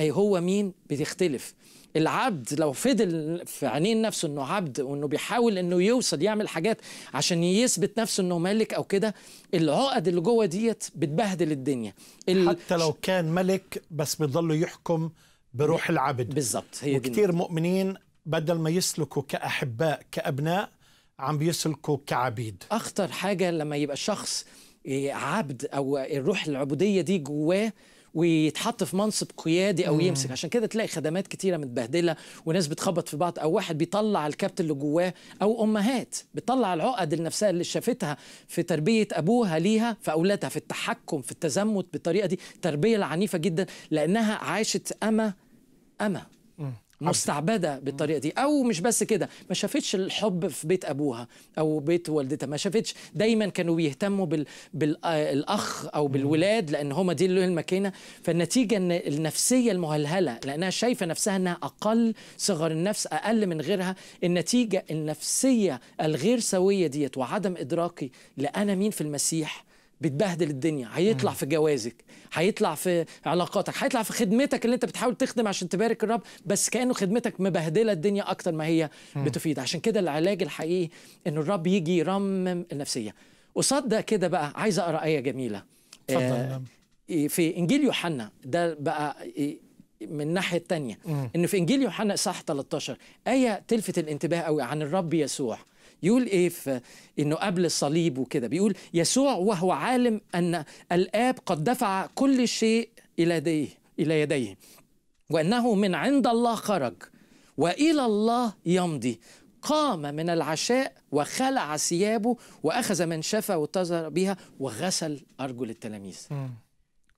[SPEAKER 2] هو مين بتختلف العبد لو فضل في عينين نفسه انه عبد وانه بيحاول انه يوصل يعمل حاجات عشان يثبت نفسه انه ملك او كده العقد اللي جوه ديت
[SPEAKER 1] بتبهدل الدنيا حتى لو كان ملك بس بيضل يحكم بروح العبد بالظبط هي وكثير مؤمنين بدل ما يسلكوا كاحباء كابناء عم بيسلكوا كعبيد
[SPEAKER 2] اخطر حاجه لما يبقى شخص إيه، عبد او الروح العبوديه دي جواه ويتحط في منصب قيادي او يمسك عشان كده تلاقي خدمات كتيره متبهدله وناس بتخبط في بعض او واحد بيطلع الكبت اللي جواه او امهات بتطلع العقد النفسيه اللي شافتها في تربيه ابوها ليها في اولادها في التحكم في التزمت بالطريقه دي التربيه العنيفه جدا لانها عاشت اما اما مستعبده بالطريقه دي او مش بس كده ما شافتش الحب في بيت ابوها او بيت والدتها ما شافتش دايما كانوا بيهتموا بال... بالاخ او بالولاد لان هم دي اللي المكينه فالنتيجه ان النفسيه المهلهله لانها شايفه نفسها انها اقل صغر النفس اقل من غيرها النتيجه النفسيه الغير سويه ديت وعدم ادراكي لانا مين في المسيح بتبهدل الدنيا هيطلع في جوازك هيطلع في علاقاتك هيطلع في خدمتك اللي انت بتحاول تخدم عشان تبارك الرب بس كانه خدمتك مبهدله الدنيا اكتر ما هي بتفيد عشان كده العلاج الحقيقي ان الرب يجي يرمم النفسيه قصاد ده كده بقى عايز اقرا ايه جميله آه، إيه، في انجيل يوحنا ده بقى إيه، من الناحيه الثانيه ان في انجيل يوحنا اصحاح 13 ايه تلفت الانتباه قوي عن الرب يسوع يقول ايه في انه قبل الصليب وكده بيقول يسوع وهو عالم ان الاب قد دفع كل شيء الى يديه الى يديه وانه من عند الله خرج والى الله يمضي قام من العشاء وخلع ثيابه واخذ منشفه واتزر بها وغسل ارجل التلاميذ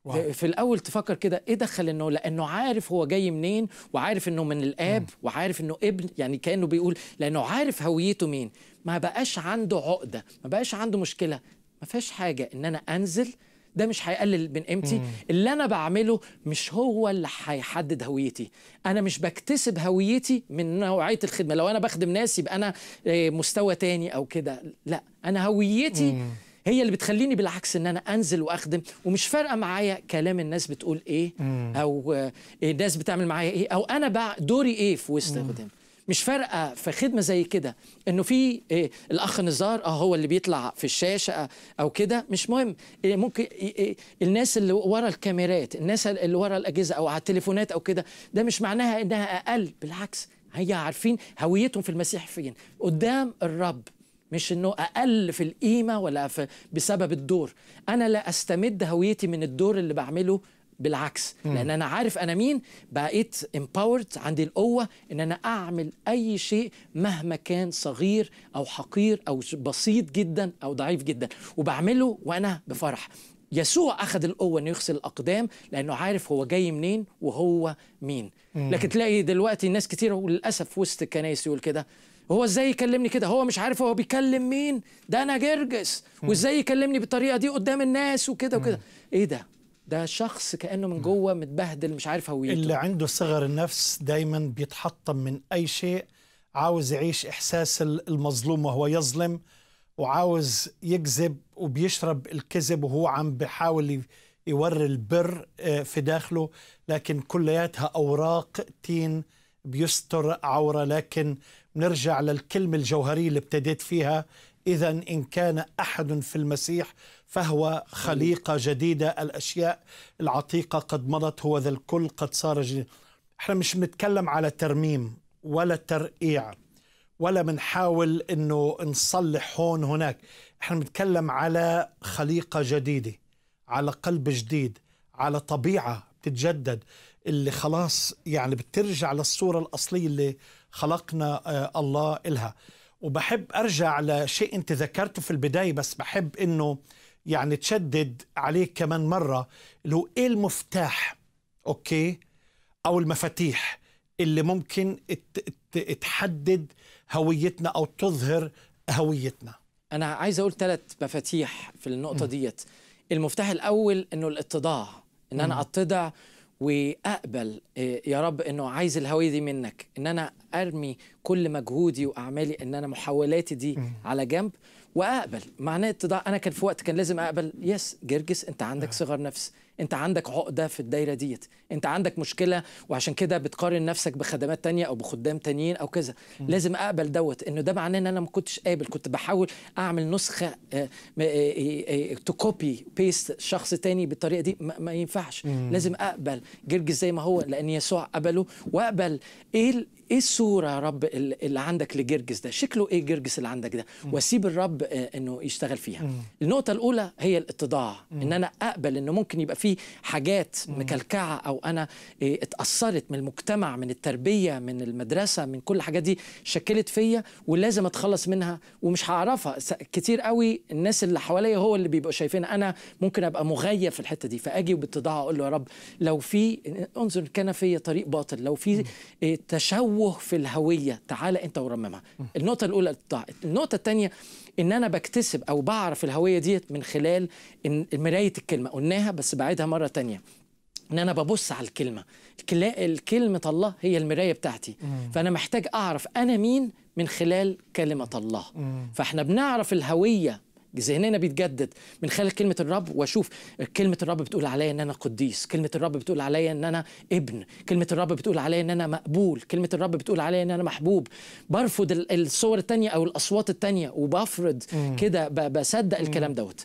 [SPEAKER 2] واو. في الاول تفكر كده ايه دخل انه لانه عارف هو جاي منين وعارف انه من الاب مم. وعارف انه ابن يعني كانه بيقول لانه عارف هويته مين ما بقاش عنده عقده ما بقاش عنده مشكله ما فيهاش حاجه ان انا انزل ده مش هيقلل من قيمتي اللي انا بعمله مش هو اللي هيحدد هويتي انا مش بكتسب هويتي من نوعيه الخدمه لو انا بخدم ناس يبقى انا آه، مستوى تاني او كده لا انا هويتي مم. هي اللي بتخليني بالعكس ان انا انزل واخدم ومش فارقه معايا كلام الناس بتقول ايه او الناس بتعمل معايا ايه او انا دوري ايه في وسط الخدمه مش فارقه في خدمه زي كده انه في إيه الاخ نزار اه هو اللي بيطلع في الشاشه آه، او كده مش مهم إيه ممكن إيه،, إيه الناس اللي ورا الكاميرات الناس اللي ورا الاجهزه او على التليفونات او كده ده مش معناها انها اقل بالعكس هي عارفين هويتهم في المسيح فين قدام الرب مش انه اقل في القيمه ولا في بسبب الدور انا لا استمد هويتي من الدور اللي بعمله بالعكس مم. لان انا عارف انا مين بقيت امباورد عندي القوه ان انا اعمل اي شيء مهما كان صغير او حقير او بسيط جدا او ضعيف جدا وبعمله وانا بفرح يسوع أخذ القوة إنه يغسل الأقدام لأنه عارف هو جاي منين وهو مين مم. لكن تلاقي دلوقتي ناس كتير وللأسف وسط الكنائس يقول كده هو ازاي يكلمني كده هو مش عارف هو بيكلم مين ده انا جرجس وازاي يكلمني بالطريقه دي قدام الناس وكده وكده
[SPEAKER 1] ايه ده ده شخص كانه من جوه متبهدل مش عارف هويته اللي عنده صغر النفس دايما بيتحطم من اي شيء عاوز يعيش احساس المظلوم وهو يظلم وعاوز يكذب وبيشرب الكذب وهو عم بحاول يوري البر آه، في داخله لكن كلياتها اوراق تين بيستر عوره لكن نرجع للكلمة الجوهرية اللي ابتديت فيها إذا إن كان أحد في المسيح فهو خليقة جديدة الأشياء العتيقة قد مضت هو ذا الكل قد صار جديد احنا مش بنتكلم على ترميم ولا ترقيع ولا بنحاول انه نصلح هون هناك احنا بنتكلم على خليقة جديدة على قلب جديد على طبيعة بتتجدد اللي خلاص يعني بترجع للصورة الأصلية اللي خلقنا آه، الله إلها وبحب أرجع لشيء أنت ذكرته في البداية بس بحب أنه يعني تشدد عليه كمان مرة اللي هو إيه المفتاح أوكي أو المفاتيح اللي ممكن تحدد هويتنا أو تظهر
[SPEAKER 2] هويتنا أنا عايز أقول ثلاث مفاتيح في النقطة ديت المفتاح الأول أنه الاتضاع أن أنا أتضع واقبل آه، يا رب انه عايز الهويه دي منك ان انا ارمي كل مجهودي واعمالي ان انا محاولاتي دي على جنب واقبل معناه التضاع انا كان في وقت كان لازم اقبل يس جرجس انت عندك آه. صغر نفس انت عندك عقده في الدايره ديت انت عندك مشكله وعشان كده بتقارن نفسك بخدمات تانية او بخدام تانيين او كذا لازم اقبل دوت انه ده معناه ان انا ما كنتش قابل كنت بحاول اعمل نسخه تو كوبي بيست شخص تاني بالطريقه دي ما ينفعش لازم اقبل جرجس زي ما هو لان يسوع قبله واقبل ايه ايه الصوره يا رب اللي عندك لجرجس ده شكله ايه جرجس اللي عندك ده واسيب الرب آه، انه يشتغل فيها النقطه الاولى هي الاتضاع ان انا اقبل ان ممكن يبقى في حاجات مكلكعه او انا آه، اتاثرت من المجتمع من التربيه من المدرسه من كل الحاجات دي شكلت فيا ولازم اتخلص منها ومش هعرفها كتير قوي الناس اللي حواليا هو اللي بيبقوا شايفين انا ممكن ابقى مغيب في الحته دي فاجي وباتضاع اقول له يا رب لو في آه، انظر كان في طريق باطل لو في تشوه تشوه في الهويه تعالى انت ورممها النقطه الاولى الطاعه النقطه الثانيه ان انا بكتسب او بعرف الهويه ديت من خلال مرايه الكلمه قلناها بس بعيدها مره ثانيه ان انا ببص على الكلمه الكلمه الله هي المرايه بتاعتي مم. فانا محتاج اعرف انا مين من خلال كلمه الله مم. فاحنا بنعرف الهويه ذهننا بيتجدد من خلال كلمه الرب واشوف كلمه الرب بتقول عليا ان انا قديس كلمه الرب بتقول عليا ان انا ابن كلمه الرب بتقول عليا ان انا مقبول كلمه الرب بتقول عليا ان انا محبوب برفض الصور التانية او الاصوات التانية وبفرض كده بصدق الكلام دوت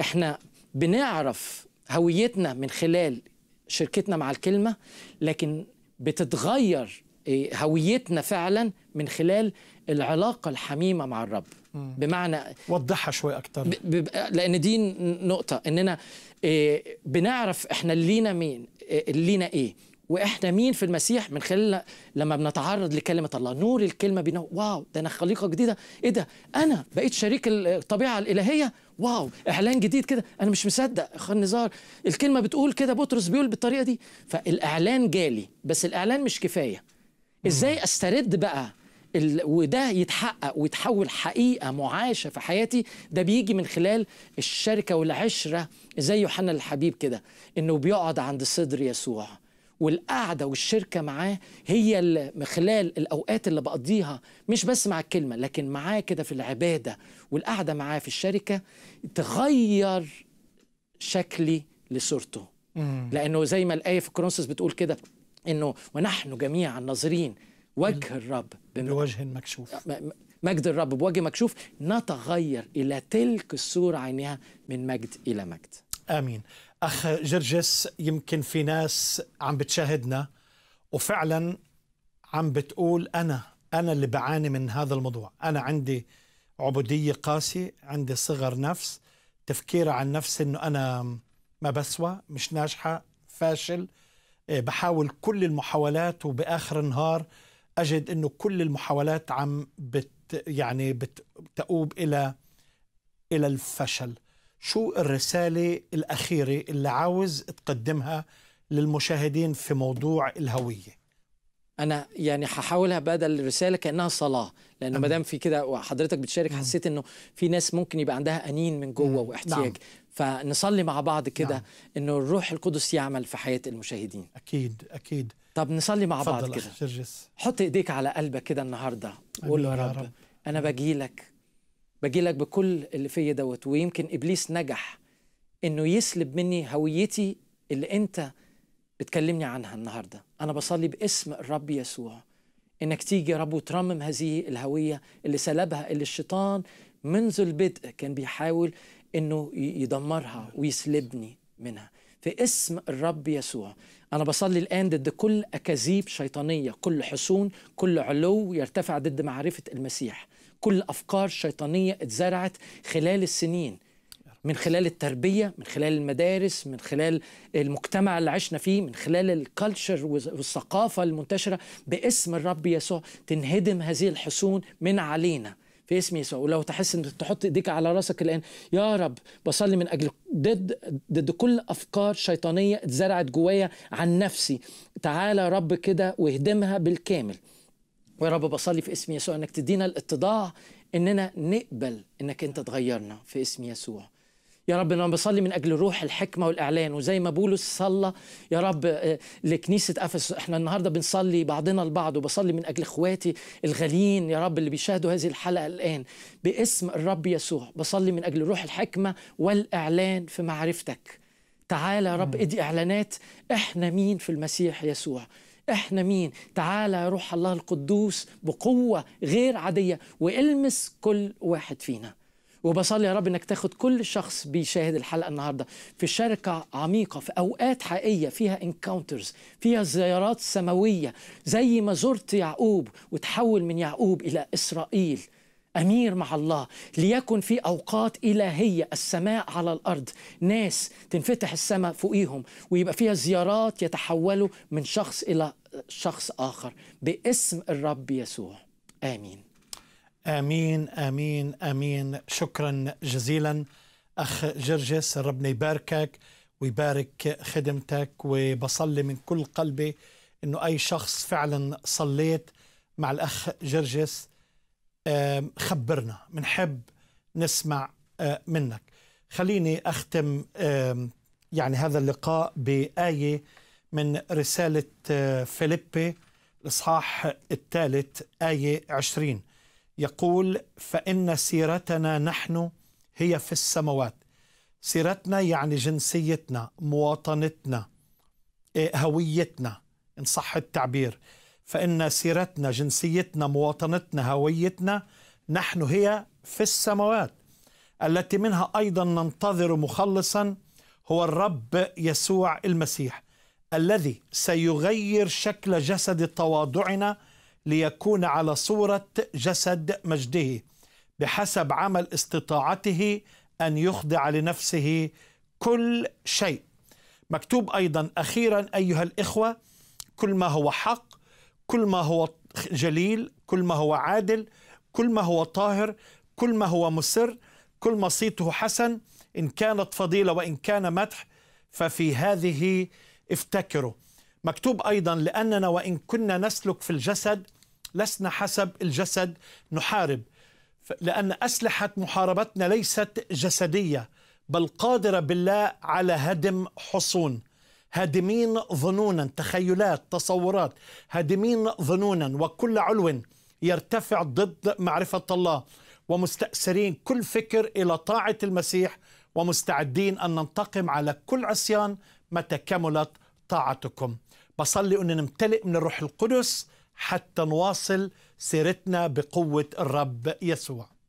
[SPEAKER 2] احنا بنعرف هويتنا من خلال شركتنا مع الكلمه لكن بتتغير إيه، هويتنا فعلا من خلال العلاقه الحميمه مع الرب بمعنى وضحها شوي اكتر لان دي نقطه اننا آه، بنعرف احنا لينا مين آه، لينا ايه واحنا مين في المسيح من خلال لما بنتعرض لكلمه الله نور الكلمه بينا واو ده انا خليقه جديده ايه ده انا بقيت شريك الطبيعه الالهيه واو اعلان جديد كده انا مش مصدق اخوان نزار الكلمه بتقول كده بطرس بيقول بالطريقه دي فالاعلان جالي بس الاعلان مش كفايه ازاي استرد بقى وده يتحقق ويتحول حقيقه معاشه في حياتي ده بيجي من خلال الشركه والعشره زي يوحنا الحبيب كده انه بيقعد عند صدر يسوع والقعده والشركه معاه هي اللي من خلال الاوقات اللي بقضيها مش بس مع الكلمه لكن معاه كده في العباده والقعده معاه في الشركه تغير شكلي لصورته لانه زي ما الايه في كرونسوس بتقول كده انه ونحن جميعا ناظرين وجه الرب بوجه مكشوف مجد الرب بوجه مكشوف نتغير إلى تلك الصورة عينها من مجد إلى مجد
[SPEAKER 1] آمين أخ جرجس يمكن في ناس عم بتشاهدنا وفعلا عم بتقول أنا أنا اللي بعاني من هذا الموضوع أنا عندي عبودية قاسية عندي صغر نفس تفكير عن نفسي أنه أنا ما بسوى مش ناجحة فاشل إيه، بحاول كل المحاولات وبآخر النهار اجد انه كل المحاولات عم بت يعني بتؤوب الى الى الفشل شو الرساله الاخيره اللي عاوز تقدمها للمشاهدين في موضوع الهويه
[SPEAKER 2] انا يعني هحاولها بدل الرساله كانها صلاه لانه ما دام في كده وحضرتك بتشارك حسيت انه في ناس ممكن يبقى عندها انين من جوه واحتياج نعم. فنصلي مع بعض كده نعم. انه الروح القدس يعمل في حياه المشاهدين
[SPEAKER 1] اكيد اكيد
[SPEAKER 2] طب نصلي مع بعض كده حط ايديك على قلبك كده النهارده
[SPEAKER 1] قول له يا رب, رب
[SPEAKER 2] انا بجي لك بكل اللي فيا دوت ويمكن ابليس نجح انه يسلب مني هويتي اللي انت بتكلمني عنها النهارده انا بصلي باسم الرب يسوع انك تيجي يا رب وترمم هذه الهويه اللي سلبها اللي الشيطان منذ البدء كان بيحاول انه يدمرها ويسلبني منها في اسم الرب يسوع أنا بصلي الآن ضد كل أكاذيب شيطانية كل حصون كل علو يرتفع ضد معرفة المسيح كل أفكار شيطانية اتزرعت خلال السنين من خلال التربية من خلال المدارس من خلال المجتمع اللي عشنا فيه من خلال الكالتشر والثقافة المنتشرة باسم الرب يسوع تنهدم هذه الحصون من علينا في اسم يسوع ولو تحس انك تحط ايديك على راسك الان يا رب بصلي من اجل ضد ضد كل افكار شيطانيه اتزرعت جوايا عن نفسي تعالى يا رب كده واهدمها بالكامل ويا رب بصلي في اسم يسوع انك تدينا الاتضاع اننا نقبل انك انت تغيرنا في اسم يسوع يا رب انا بصلي من اجل روح الحكمه والاعلان وزي ما بولس صلى يا رب آه، لكنيسه افسس احنا النهارده بنصلي بعضنا البعض وبصلي من اجل اخواتي الغاليين يا رب اللي بيشاهدوا هذه الحلقه الان باسم الرب يسوع بصلي من اجل روح الحكمه والاعلان في معرفتك تعالى يا رب ادي اعلانات احنا مين في المسيح يسوع احنا مين تعالى يا روح الله القدوس بقوه غير عاديه والمس كل واحد فينا وبصلي يا رب انك تاخد كل شخص بيشاهد الحلقه النهارده في شركه عميقه في اوقات حقيقيه فيها انكاونترز فيها زيارات سماويه زي ما زرت يعقوب وتحول من يعقوب الى اسرائيل امير مع الله ليكن في اوقات الهيه السماء على الارض ناس تنفتح السماء فوقيهم ويبقى فيها زيارات يتحولوا من شخص الى شخص اخر باسم الرب يسوع
[SPEAKER 1] امين امين امين امين شكرا جزيلا اخ جرجس ربنا يباركك ويبارك خدمتك وبصلي من كل قلبي انه اي شخص فعلا صليت مع الاخ جرجس خبرنا بنحب نسمع آه، منك خليني اختم يعني هذا اللقاء بايه من رساله آه، فيليبي الاصحاح الثالث ايه 20 يقول فإن سيرتنا نحن هي في السماوات سيرتنا يعني جنسيتنا مواطنتنا إيه، هويتنا إن صح التعبير فإن سيرتنا جنسيتنا مواطنتنا هويتنا نحن هي في السماوات التي منها أيضا ننتظر مخلصا هو الرب يسوع المسيح الذي سيغير شكل جسد تواضعنا ليكون على صورة جسد مجده بحسب عمل استطاعته أن يخضع لنفسه كل شيء مكتوب أيضا أخيرا أيها الإخوة كل ما هو حق كل ما هو جليل كل ما هو عادل كل ما هو طاهر كل ما هو مسر كل ما صيته حسن إن كانت فضيلة وإن كان مدح ففي هذه افتكروا مكتوب أيضا لأننا وإن كنا نسلك في الجسد لسنا حسب الجسد نحارب لأن أسلحة محاربتنا ليست جسدية بل قادرة بالله على هدم حصون هادمين ظنونا تخيلات تصورات هادمين ظنونا وكل علو يرتفع ضد معرفة الله ومستأسرين كل فكر إلى طاعة المسيح ومستعدين أن ننتقم على كل عصيان متى كملت طاعتكم بصلي أن نمتلئ من الروح القدس حتى نواصل سيرتنا بقوة الرب يسوع